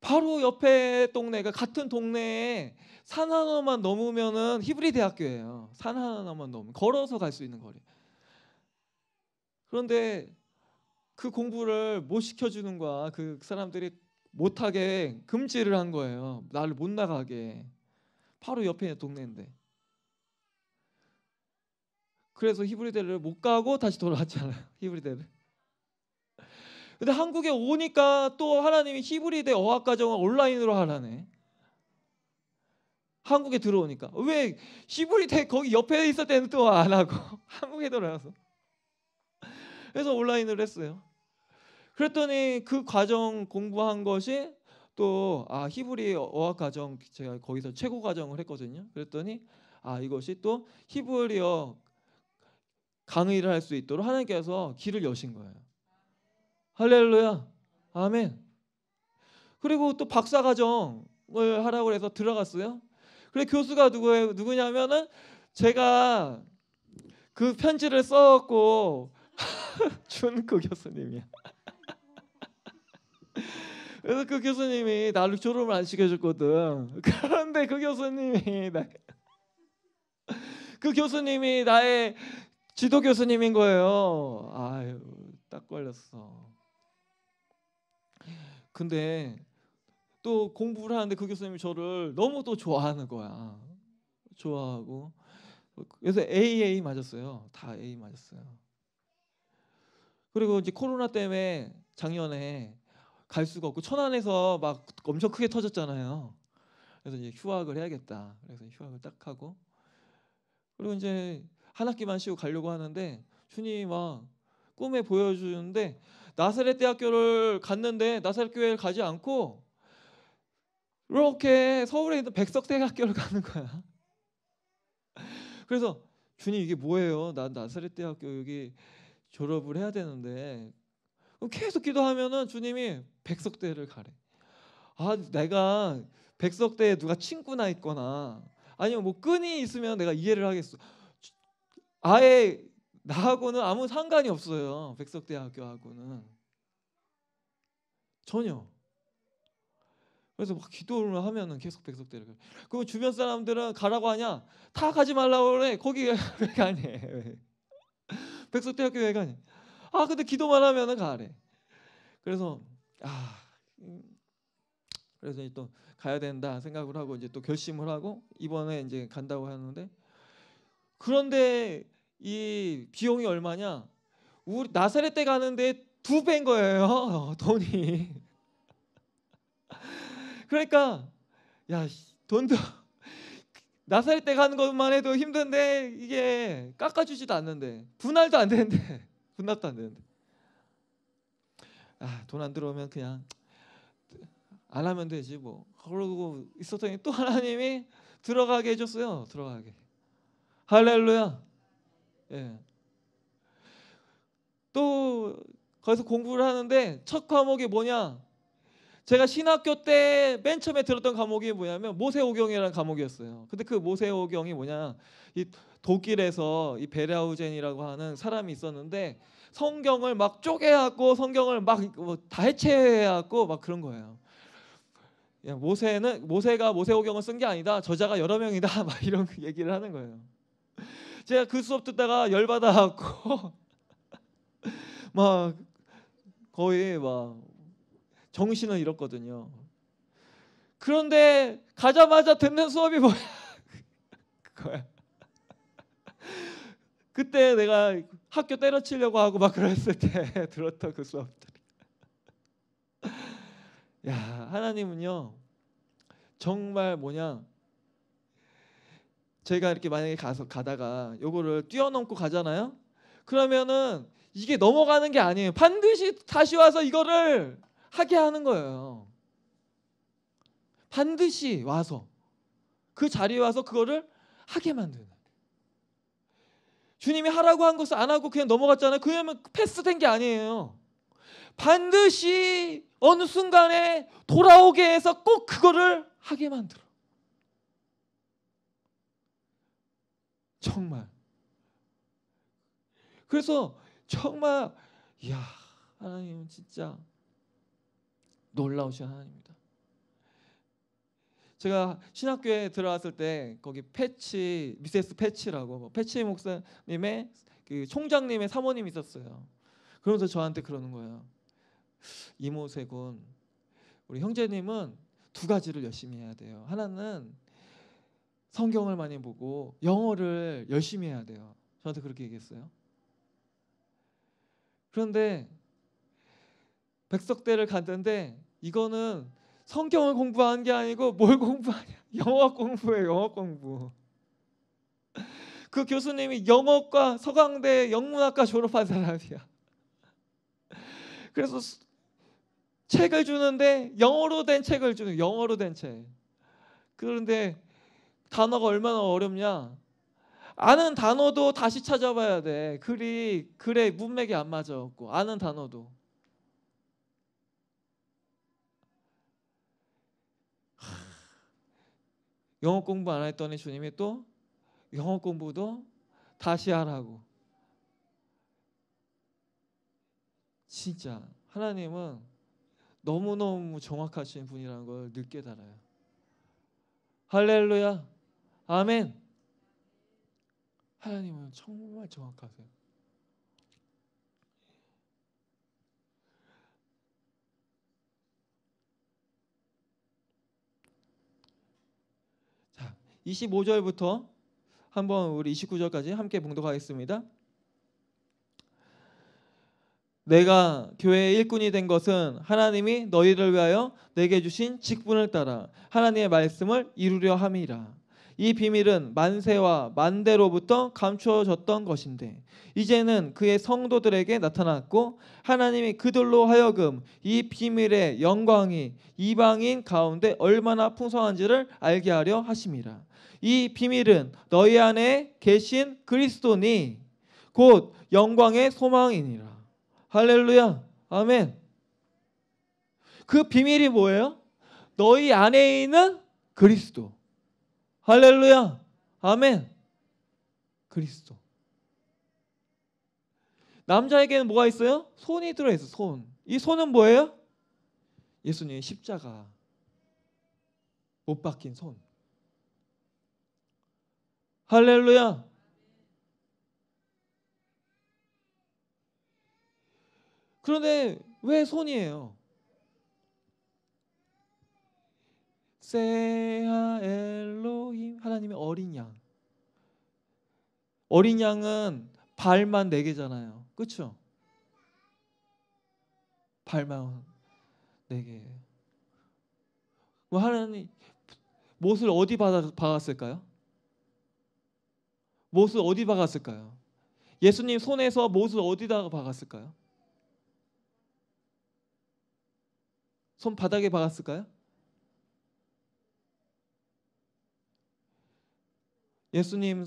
바로 옆에 동네가 같은 동네에 산 하나만 넘으면은 히브리 대학교예요. 산 하나만 넘으면 걸어서 갈 수 있는 거리. 그런데 그 공부를 못 시켜주는 거야. 그 사람들이 못하게 금지를 한 거예요. 나를 못 나가게. 바로 옆에 동네인데. 그래서 히브리대를 못 가고 다시 돌아왔잖아요. *laughs* 히브리대를. 근데 한국에 오니까 또 하나님이 히브리대 어학 과정을 온라인으로 하라네. 한국에 들어오니까 왜 히브리대 거기 옆에 있을 때는 또 안 하고 *laughs* 한국에 돌아와서 그래서 온라인으로 했어요. 그랬더니 그 과정 공부한 것이 또 아, 히브리 어학 과정 제가 거기서 최고 과정을 했거든요. 그랬더니 아 이것이 또 히브리어 강의를 할 수 있도록 하나님께서 길을 여신 거예요. 할렐루야. 아멘. 그리고 또 박사 과정을 하라고 해서 들어갔어요. 그래 교수가 누구 누구냐면은 제가 그 편지를 써갖고 *laughs* 준그 교수님이야. 그래서 그 교수님이 나를 졸업을 안 시켜줬거든. *laughs* 그런데 그 교수님이 나, 그 교수님이 나의 지도 교수님인 거예요. 아유, 딱 걸렸어. 근데 또 공부를 하는데 그 교수님이 저를 너무 또 좋아하는 거야. 좋아하고 그래서 AA 맞았어요. 다 A 맞았어요. 그리고 이제 코로나 때문에 작년에 갈 수가 없고 천안에서 막 엄청 크게 터졌잖아요. 그래서 이제 휴학을 해야겠다. 그래서 휴학을 딱 하고 그리고 이제 한 학기만 쉬고 가려고 하는데 춘이 막 꿈에 보여주는데 나사렛 대학교를 갔는데 나사렛 교회를 가지 않고 이렇게 서울에 있는 백석 대학교를 *laughs* 가는 거야. 그래서 주님 이게 뭐예요? 난 나사렛 대학교 여기 졸업을 해야 되는데 계속 기도하면은 주님이 백석대를 가래. 아 내가 백석대에 누가 친구나 있거나 아니면 뭐 끈이 있으면 내가 이해를 하겠어. 아예 나하고는 아무 상관이 없어요. 백석대학교하고는 전혀. 그래서 막 기도를 하면은 계속 백석대를 그그 주변 사람들은 가라고 하냐? 다 가지 말라고 그래. 거기 왜 가니? *laughs* 백석대학교 왜 가니? 아 근데 기도만 하면은 가래. 그래서 아 음. 그래서 이제 또 가야 된다 생각을 하고 이제 또 결심을 하고 이번에 이제 간다고 하는데 그런데 이 비용이 얼마냐? 우리 나사렛 때 가는데 두 배인 거예요 *laughs* 돈이. 그러니까 야 돈도 *laughs* 나사렛 때 가는 것만 해도 힘든데 이게 깎아주지도 않는데 분할도 안 되는데 *laughs* 분납도 안 되는데 아, 돈안 들어오면 그냥 안 하면 되지 뭐 그러고 있었더니 또 하나님이 들어가게 해줬어요 들어가게 할렐루야 예. 또 거기서 공부를 하는데 첫 과목이 뭐냐 제가 신학교 때 맨 처음에 들었던 과목이 뭐냐면 모세오경이라는 과목이었어요 근데 그 모세오경이 뭐냐 이 독일에서 이 베라우젠이라고 하는 사람이 있었는데 성경을 막 쪼개하고 성경을 막다 뭐 해체하고 막 그런 거예요. 모세는 모세가 모세오경을 쓴 게 아니다. 저자가 여러 명이다. *laughs* 막 이런 그 얘기를 하는 거예요. 제가 그 수업 듣다가 열 받아갖고 *laughs* 막 거의 막 정신을 잃었거든요. 그런데 가자마자 듣는 수업이 뭐야? *laughs* 그거야. 그때 내가 학교 때려치려고 하고 막 그랬을 때 *laughs* 들었던 그 수업들. 이야 *laughs* 하나님은요 정말 뭐냐 제가 이렇게 만약에 가서 가다가 요거를 뛰어넘고 가잖아요. 그러면은 이게 넘어가는 게 아니에요. 반드시 다시 와서 이거를 하게 하는 거예요. 반드시 와서 그 자리에 와서 그거를 하게 만드는. 주님이 하라고 한 것을 안 하고 그냥 넘어갔잖아요. 그러면 패스된 게 아니에요. 반드시 어느 순간에 돌아오게 해서 꼭 그거를 하게 만들어. 정말. 그래서 정말 야 하나님은 진짜 놀라우신 하나님입니다. 제가 신학교에 들어왔을 때 거기 패치 미세스 패치라고 뭐 패치 목사님의 그 총장님의 사모님이 있었어요. 그러면서 저한테 그러는 거예요. 이모세군 우리 형제님은 두 가지를 열심히 해야 돼요. 하나는 성경을 많이 보고 영어를 열심히 해야 돼요. 저한테 그렇게 얘기했어요. 그런데 백석대를 갔는데 이거는 성경을 공부하는 게 아니고 뭘 공부하냐? *laughs* 영어 공부예 영어 공부. 그 교수님이 영어과 서강대 영문학과 졸업한 사람이야. 그래서 책을 주는데 영어로 된 책을 주는 영어로 된 책. 그런데 단어가 얼마나 어렵냐? 아는 단어도 다시 찾아봐야 돼. 글이 글의 문맥이 안 맞아갖고 아는 단어도. 영어 공부 안 했더니 주님이 또 영어 공부도 다시 하라고. 진짜 하나님은 너무너무 정확하신 분이라는 걸 늦게 달아요. 할렐루야. 아멘. 하나님은 정말 정확하세요. 25절부터 한번 우리 29절까지 함께 봉독하겠습니다. 내가 교회의 일꾼이 된 것은 하나님이 너희를 위하여 내게 주신 직분을 따라 하나님의 말씀을 이루려 함이라. 이 비밀은 만세와 만대로부터 감추어졌던 것인데 이제는 그의 성도들에게 나타났고 하나님이 그들로 하여금 이 비밀의 영광이 이방인 가운데 얼마나 풍성한지를 알게 하려 하십니다이 비밀은 너희 안에 계신 그리스도니 곧 영광의 소망이니라. 할렐루야. 아멘. 그 비밀이 뭐예요? 너희 안에 있는 그리스도. 할렐루야. 아멘. 그리스도. 남자에게는 뭐가 있어요? 손이 들어 있어. 손. 이 손은 뭐예요? 예수님의 십자가 못 박힌 손. 할렐루야. 그런데 왜 손이에요? 세하 엘로힘 하나님의 어린 양. 어린 양은 발만 네 개잖아요. 그렇죠? 발만 네 개. 뭐 하나님 못을 어디 박았을까요? 못을 어디 박았을까요? 예수님 손에서 못을 어디다가 박았을까요? 손 바닥에 박았을까요? 예수님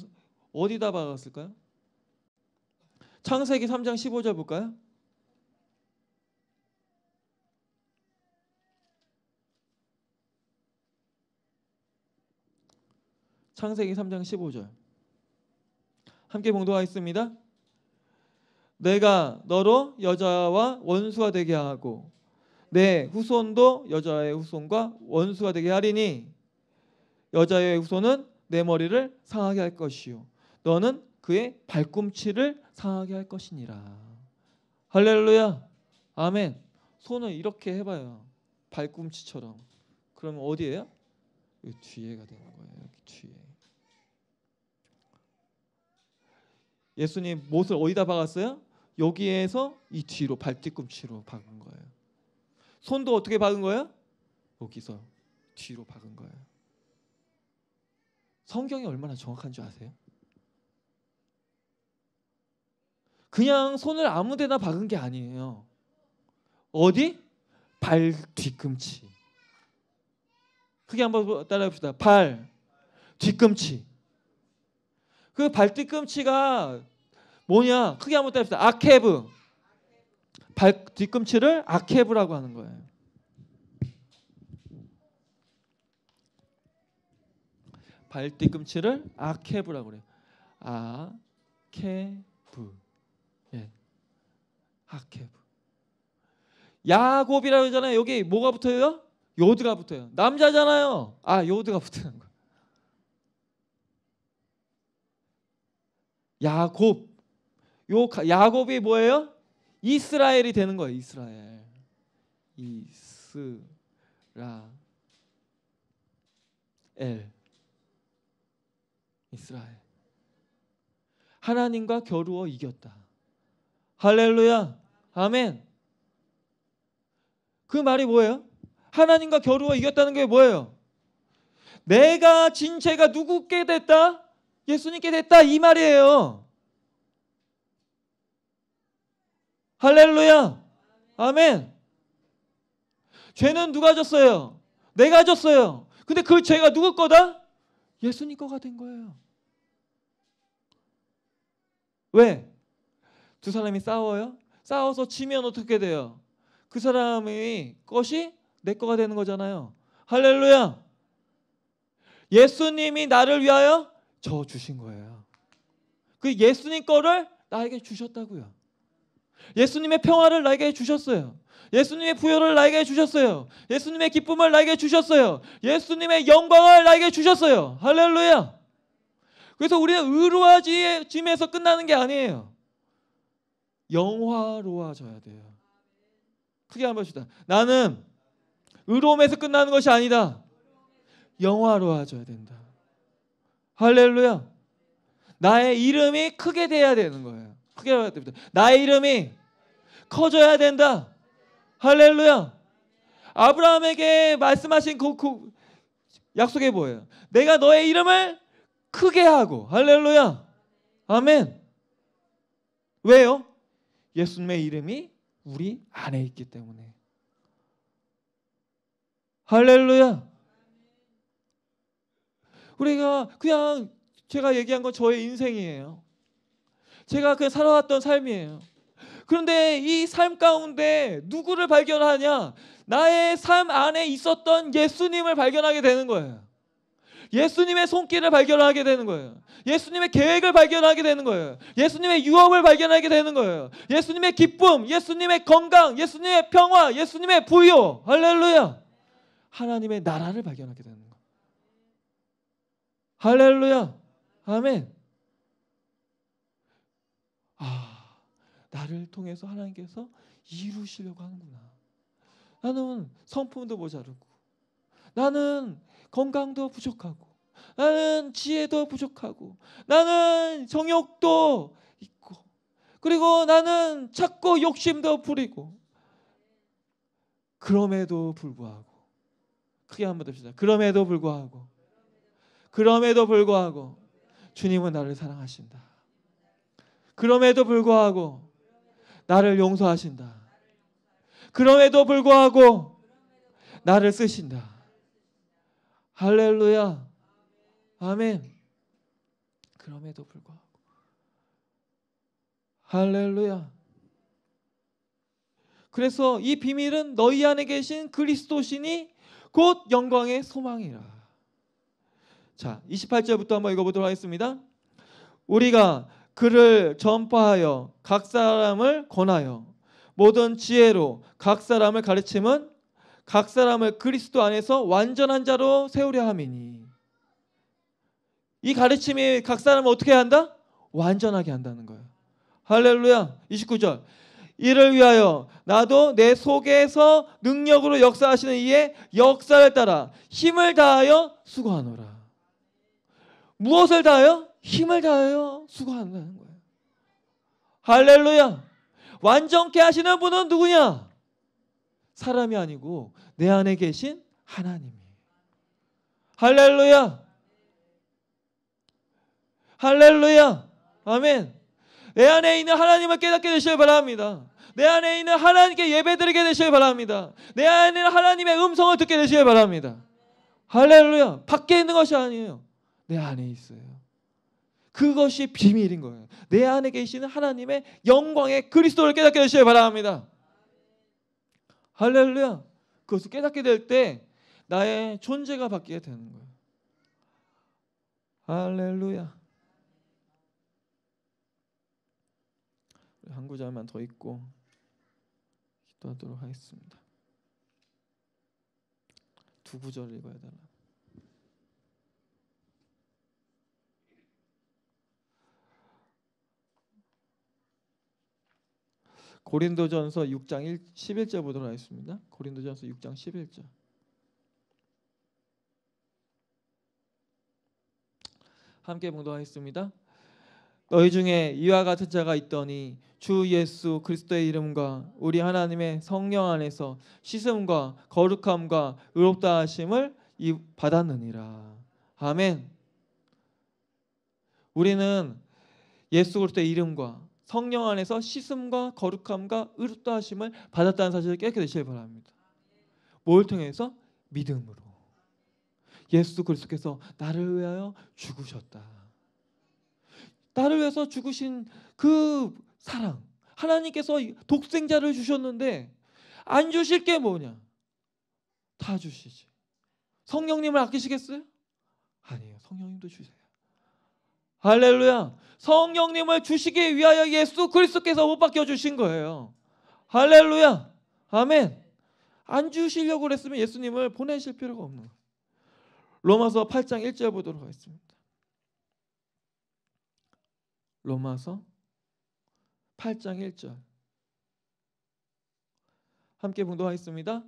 어디다 박았을까요? 창세기 3장 15절 볼까요? 창세기 3장 15절 함께 봉독하겠습니다. 내가 너로 여자와 원수가 되게 하고 내 후손도 여자의 후손과 원수가 되게 하리니 여자의 후손은 내 머리를 상하게 할 것이요 너는 그의 발꿈치를 상하게 할 것이니라. 할렐루야. 아멘. 손을 이렇게 해 봐요. 발꿈치처럼. 그러면 어디에요여 뒤에가 되는 거예요. 여기 뒤에. 예수님 못을 어디다 박았어요? 여기에서 이 뒤로 발뒤꿈치로 박은 거예요. 손도 어떻게 박은 거예요? 여기서 뒤로 박은 거예요. 성경이 얼마나 정확한 줄 아세요? 그냥 손을 아무 데나 박은 게 아니에요. 어디? 발 뒤꿈치. 크게 한번 따라해 봅시다. 발 뒤꿈치. 그 발 뒤꿈치가 뭐냐? 크게 한번 따라해 봅시다. 아케브. 발 뒤꿈치를 아케브라고 하는 거예요. 발 뒤꿈치를 아케브라고 그래요. 아케브. 예. 아케브. 야곱이라고 하잖아요. 여기 뭐가 붙어요? 요드가 붙어요. 남자잖아요. 아, 요드가 붙는 거. 야곱. 요 야곱이 뭐예요? 이스라엘이 되는 거예요. 이스라엘. 이스라 엘. 이스라엘. 하나님과 겨루어 이겼다. 할렐루야. 아멘. 그 말이 뭐예요? 하나님과 겨루어 이겼다는 게 뭐예요? 내가 진체가 누구께 됐다? 예수님께 됐다 이 말이에요. 할렐루야. 아멘. 죄는 누가 졌어요? 내가 졌어요. 근데 그 죄가 누구 거다? 예수님 거가 된 거예요. 왜? 두 사람이 싸워요? 싸워서 지면 어떻게 돼요? 그 사람의 것이 내 거가 되는 거잖아요. 할렐루야! 예수님이 나를 위하여 저 주신 거예요. 그 예수님 거를 나에게 주셨다고요. 예수님의 평화를 나에게 주셨어요. 예수님의 부여를 나에게 주셨어요. 예수님의 기쁨을 나에게 주셨어요. 예수님의 영광을 나에게 주셨어요. 할렐루야. 그래서 우리는 의로워짐에서 끝나는 게 아니에요. 영화로워져야 돼요. 크게 한번 시다. 나는 의로움에서 끝나는 것이 아니다. 영화로워져야 된다. 할렐루야. 나의 이름이 크게 돼야 되는 거예요. 크게 돼야 됩니다. 나의 이름이 커져야 된다. 할렐루야. 아브라함에게 말씀하신 그, 그 약속이 뭐예요? 내가 너의 이름을 크게 하고 할렐루야. 아멘. 왜요? 예수님의 이름이 우리 안에 있기 때문에. 할렐루야. 우리가 그냥 제가 얘기한 건 저의 인생이에요. 제가 그냥 살아왔던 삶이에요. 그런데 이 삶 가운데 누구를 발견하냐? 나의 삶 안에 있었던 예수님을 발견하게 되는 거예요. 예수님의 손길을 발견하게 되는 거예요. 예수님의 계획을 발견하게 되는 거예요. 예수님의 유업을 발견하게 되는 거예요. 예수님의 기쁨, 예수님의 건강, 예수님의 평화, 예수님의 부요. 할렐루야. 하나님의 나라를 발견하게 되는 거예요. 할렐루야. 아멘. 나를 통해서 하나님께서 이루시려고 하는구나. 나는 성품도 모자르고 나는 건강도 부족하고 나는 지혜도 부족하고 나는 정욕도 있고 그리고 나는 자꾸 욕심도 부리고 그럼에도 불구하고 크게 한번 듭시다. 그럼에도 불구하고 그럼에도 불구하고 주님은 나를 사랑하신다. 그럼에도 불구하고 나를 용서하신다. 그럼에도 불구하고 나를 쓰신다. 할렐루야. 아멘. 그럼에도 불구하고. 할렐루야. 그래서 이 비밀은 너희 안에 계신 그리스도신이 곧 영광의 소망이라. 자, 28절부터 한번 읽어보도록 하겠습니다. 우리가 그를 전파하여 각 사람을 권하여 모든 지혜로 각 사람을 가르침은 각 사람을 그리스도 안에서 완전한 자로 세우려 함이니 이 가르침이 각 사람을 어떻게 한다? 완전하게 한다는 거예요. 할렐루야. 29절. 이를 위하여 나도 내 속에서 능력으로 역사하시는 이의 역사를 따라 힘을 다하여 수고하노라. 무엇을 다하여? 힘을 다하여 수고한다는 거예요. 할렐루야. 완전케 하시는 분은 누구냐? 사람이 아니고 내 안에 계신 하나님이에요. 할렐루야. 할렐루야. 아멘. 내 안에 있는 하나님을 깨닫게 되시길 바랍니다. 내 안에 있는 하나님께 예배드리게 되시길 바랍니다. 내 안에 있는 하나님의 음성을 듣게 되시길 바랍니다. 할렐루야. 밖에 있는 것이 아니에요. 내 안에 있어요. 그것이 비밀인 거예요. 내 안에 계시는 하나님의 영광의 그리스도를 깨닫게 되시길 바랍니다. 할렐루야. 그것을 깨닫게 될 때 나의 존재가 바뀌게 되는 거예요. 할렐루야. 한 구절만 더 읽고 기도하도록 하겠습니다. 두 구절 읽어야 되나? 고린도전서 6장 1, 11절 보도록 하겠습니다. 고린도전서 6장 11절. 함께 봉독하겠습니다. 너희 중에 이와 같은 자가 있더니 주 예수 그리스도의 이름과 우리 하나님의 성령 안에서 씻음과 거룩함과 의롭다 하심을 받았느니라. 아멘. 우리는 예수 그리스도의 이름과 성령 안에서 씻음과 거룩함과 의롭다 하심을 받았다는 사실을 깨닫게 되시길 바랍니다. 뭘 통해서 믿음으로 예수 그리스도께서 나를 위하여 죽으셨다. 나를 위해서 죽으신 그 사랑 하나님께서 독생자를 주셨는데 안 주실 게 뭐냐? 다 주시지. 성령님을 아끼시겠어요? 아니에요. 성령님도 주세요. 할렐루야. 성령님을 주시기 위하여 예수 그리스도께서 못 박혀 주신 거예요. 할렐루야. 아멘. 안 주시려고 그랬으면 예수님을 보내실 필요가 없는 거예요. 로마서 8장 1절 보도록 하겠습니다. 로마서 8장 1절. 함께 봉독하겠습니다.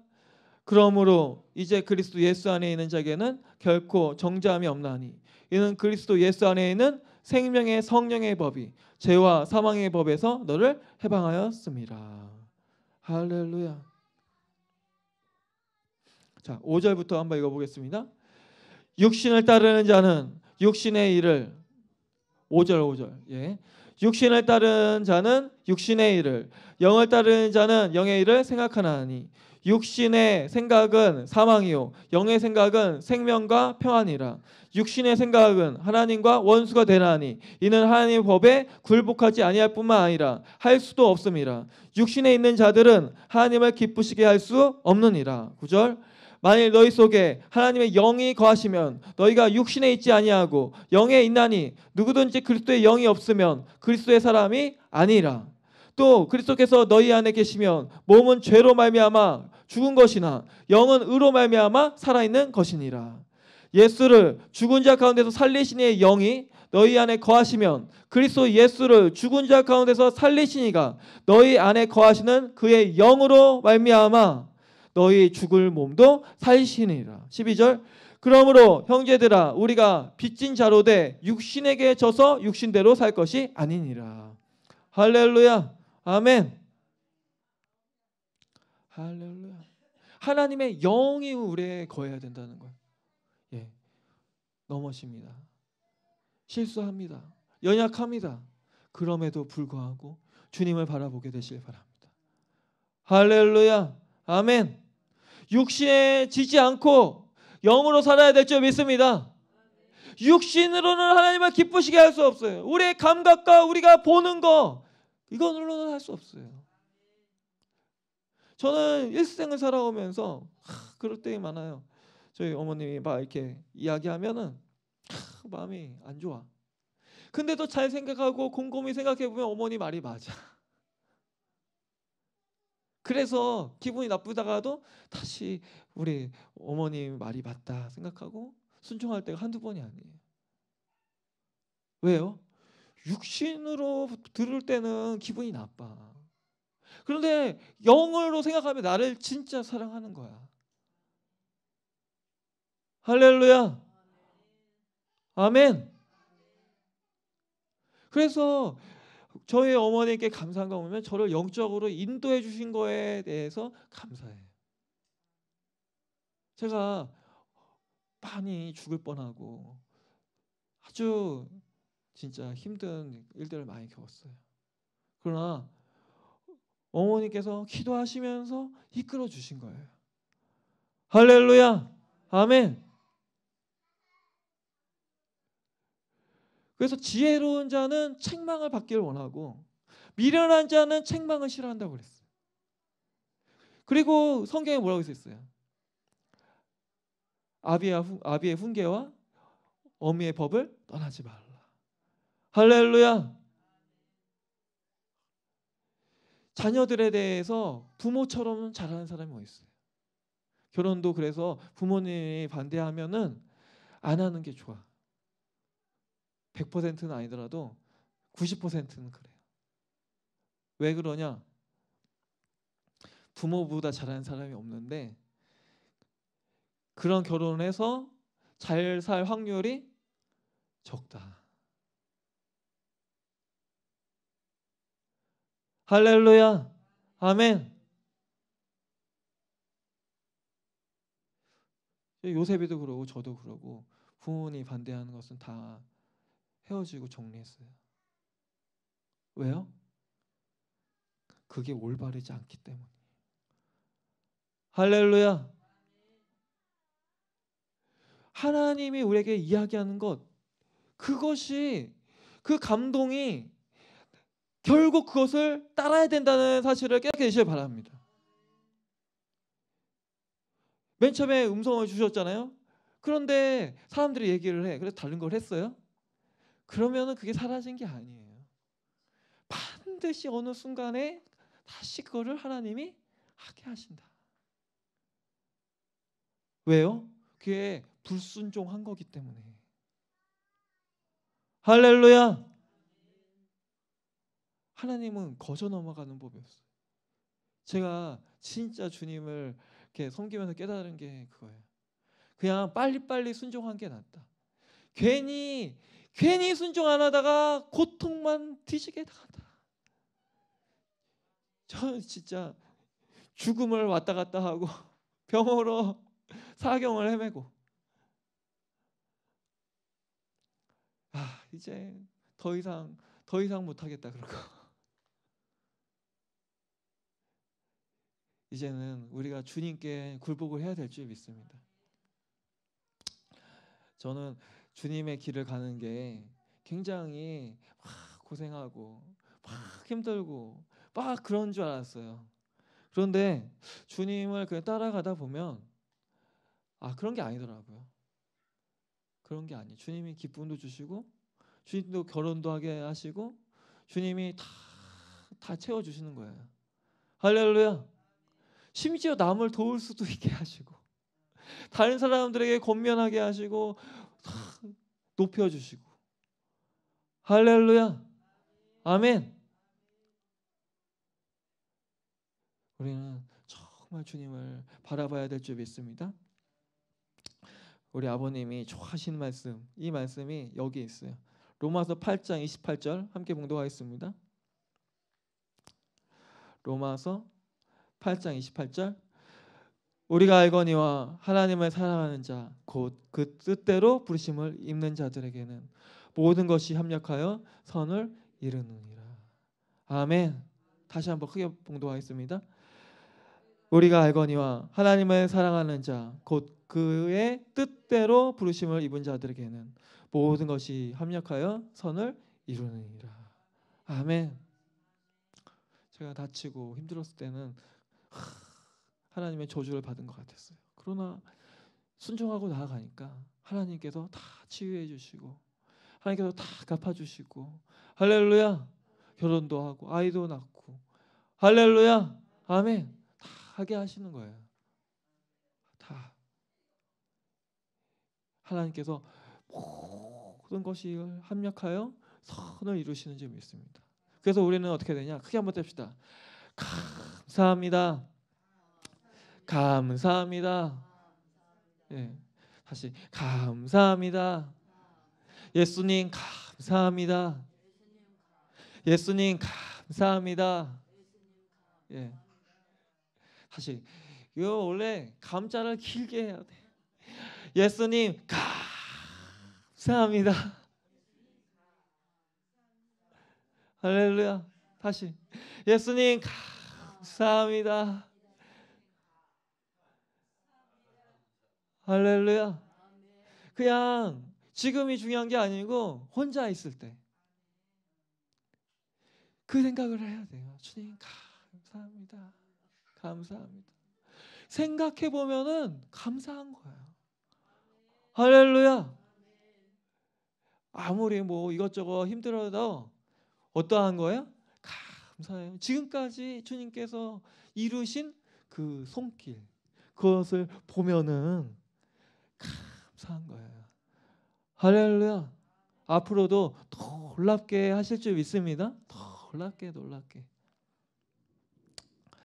그러므로 이제 그리스도 예수 안에 있는 자에게는 결코 정죄함이 없나니 이는 그리스도 예수 안에 있는 생명의 성령의 법이 죄와 사망의 법에서 너를 해방하였습니다. 할렐루야. 자, 5절부터 한번 읽어 보겠습니다. 육신을 따르는 자는 육신의 일을 5절 5절. 예. 육신을 따르는 자는 육신의 일을 영을 따르는 자는 영의 일을 생각하나니 육신의 생각은 사망이요 영의 생각은 생명과 평안이라 육신의 생각은 하나님과 원수가 되나니 이는 하나님의 법에 굴복하지 아니할 뿐만 아니라 할 수도 없음이라 육신에 있는 자들은 하나님을 기쁘시게 할 수 없느니라 구절 만일 너희 속에 하나님의 영이 거하시면 너희가 육신에 있지 아니하고 영에 있나니 누구든지 그리스도의 영이 없으면 그리스도의 사람이 아니라 또 그리스도께서 너희 안에 계시면 몸은 죄로 말미암아 죽은 것이나 영은 의로 말미암아 살아있는 것이니라. 예수를 죽은 자 가운데서 살리시니의 영이 너희 안에 거하시면 그리스도 예수를 죽은 자 가운데서 살리시니가 너희 안에 거하시는 그의 영으로 말미암아 너희 죽을 몸도 살리시니라. 12절 그러므로 형제들아 우리가 빚진 자로 되 육신에게 져서 육신대로 살 것이 아니니라. 할렐루야. 아멘. 할렐루야. 하나님의 영이 우리에 거해야 된다는 거예요. 예. 넘어집니다. 실수합니다. 연약합니다. 그럼에도 불구하고 주님을 바라보게 되시 바랍니다. 할렐루야. 아멘. 육신에 지지 않고 영으로 살아야 될 줄 믿습니다. 육신으로는 하나님을 기쁘시게 할 수 없어요. 우리의 감각과 우리가 보는 거 이건으로는 할 수 없어요. 저는 일생을 살아오면서 하, 그럴 때가 많아요. 저희 어머님이 막 이렇게 이야기하면은 하, 마음이 안 좋아. 근데 또 잘 생각하고 곰곰이 생각해 보면 어머니 말이 맞아. 그래서 기분이 나쁘다가도 다시 우리 어머님 말이 맞다 생각하고 순종할 때가 한두 번이 아니에요. 왜요? 육신으로 들을 때는 기분이 나빠. 그런데 영으로 생각하면 나를 진짜 사랑하는 거야. 할렐루야. 아멘. 그래서 저희 어머니께 감사한거 보면 저를 영적으로 인도해 주신 거에 대해서 감사해요. 제가 많이 죽을 뻔하고 아주 진짜 힘든 일들을 많이 겪었어요. 그러나 어머니께서 기도하시면서 이끌어 주신 거예요. 할렐루야. 아멘. 그래서 지혜로운 자는 책망을 받기를 원하고 미련한 자는 책망을 싫어한다고 그랬어요. 그리고 성경에 뭐라고 있어요 아비의, 아비의 훈계와 어미의 법을 떠나지 말라. 할렐루야. 자녀들에 대해서 부모처럼 잘하는 사람이 어디 있어요? 결혼도 그래서 부모님이 반대하면은 안 하는 게 좋아. 100%는 아니더라도 90%는 그래요. 왜 그러냐? 부모보다 잘하는 사람이 없는데 그런 결혼해서 잘 살 확률이 적다. 할렐루야. 아멘. 요셉이도 그러고 저도 그러고 부모님 반대하는 것은 다 헤어지고 정리했어요. 왜요? 그게 올바르지 않기 때문 할렐루야. 하나님이 우리에게 이야기하는 것 그것이 그 감동이 결국 그것을 따라야 된다는 사실을 깨닫게 되시길 바랍니다. 맨 처음에 음성을 주셨잖아요. 그런데 사람들이 얘기를 해. 그래서 다른 걸 했어요. 그러면 그게 사라진 게 아니에요. 반드시 어느 순간에 다시 그거를 하나님이 하게 하신다. 왜요? 그게 불순종한 거기 때문에. 할렐루야. 하나님은 거저 넘어가는 법이었어요. 제가 진짜 주님을 이렇게 섬기면서 깨달은 게 그거예요. 그냥 빨리빨리 순종한 게 낫다. 괜히 괜히 순종 안 하다가 고통만 뒤지게 당한다. 저 진짜 죽음을 왔다 갔다 하고 *laughs* 병으로 사경을 헤매고 아 이제 더 이상 더 이상 못 하겠다 그런 거. 이제는 우리가 주님께 굴복을 해야 될 줄 믿습니다. 저는 주님의 길을 가는 게 굉장히 막 고생하고 막 힘들고 막 그런 줄 알았어요. 그런데 주님을 그냥 따라가다 보면 아 그런 게 아니더라고요. 그런 게 아니. 주님이 기쁨도 주시고 주님도 결혼도 하게 하시고 주님이 다 다 채워 주시는 거예요. 할렐루야. 심지어 남을 도울 수도 있게 하시고 다른 사람들에게 권면하게 하시고 높여 주시고 할렐루야 아멘 우리는 정말 주님을 바라봐야 될 줄 믿습니다 우리 아버님이 좋아하신 말씀 이 말씀이 여기 있어요 로마서 8장 28절 함께 봉독하겠습니다 로마서 8장 28절 우리가 알거니와 하나님을 사랑하는 자 곧 그 뜻대로 부르심을 입는 자들에게는 모든 것이 합력하여 선을 이루느니라. 아멘. 다시 한번 크게 봉도하겠습니다. 우리가 알거니와 하나님을 사랑하는 자 곧 그의 뜻대로 부르심을 입은 자들에게는 모든 것이 합력하여 선을 이루느니라. 아멘. 제가 다치고 힘들었을 때는 하나님의 저주를 받은 것 같았어요. 그러나 순종하고 나아가니까 하나님께서 다 치유해 주시고 하나님께서 다 갚아 주시고 할렐루야 결혼도 하고 아이도 낳고 할렐루야 아멘 다 하게 하시는 거예요. 다 하나님께서 모든 것이 합력하여 선을 이루시는 점이 있습니다. 그래서 우리는 어떻게 되냐 크게 한번 뜹시다. 감사합니다. 감사합니다. 예. 다시 감사합니다. 예수님 감사합니다. 예수님 감사합니다. 예. 다시 이 원래 감자를 길게 해야 돼. 예수님 감사합니다. 할렐루야. 다시 예수님 감사합니다. 할렐루야. 그냥 지금이 중요한 게 아니고 혼자 있을 때 그 생각을 해야 돼요. 주님 감사합니다. 감사합니다. 생각해 보면은 감사한 거예요. 할렐루야. 아무리 뭐 이것저것 힘들어도 어떠한 거예요? 감사해요. 지금까지 주님께서 이루신 그 손길, 그것을 보면은 감사한 거예요. 할렐루야. 앞으로도 놀랍게 하실 줄 믿습니다. 놀랍게 놀랍게.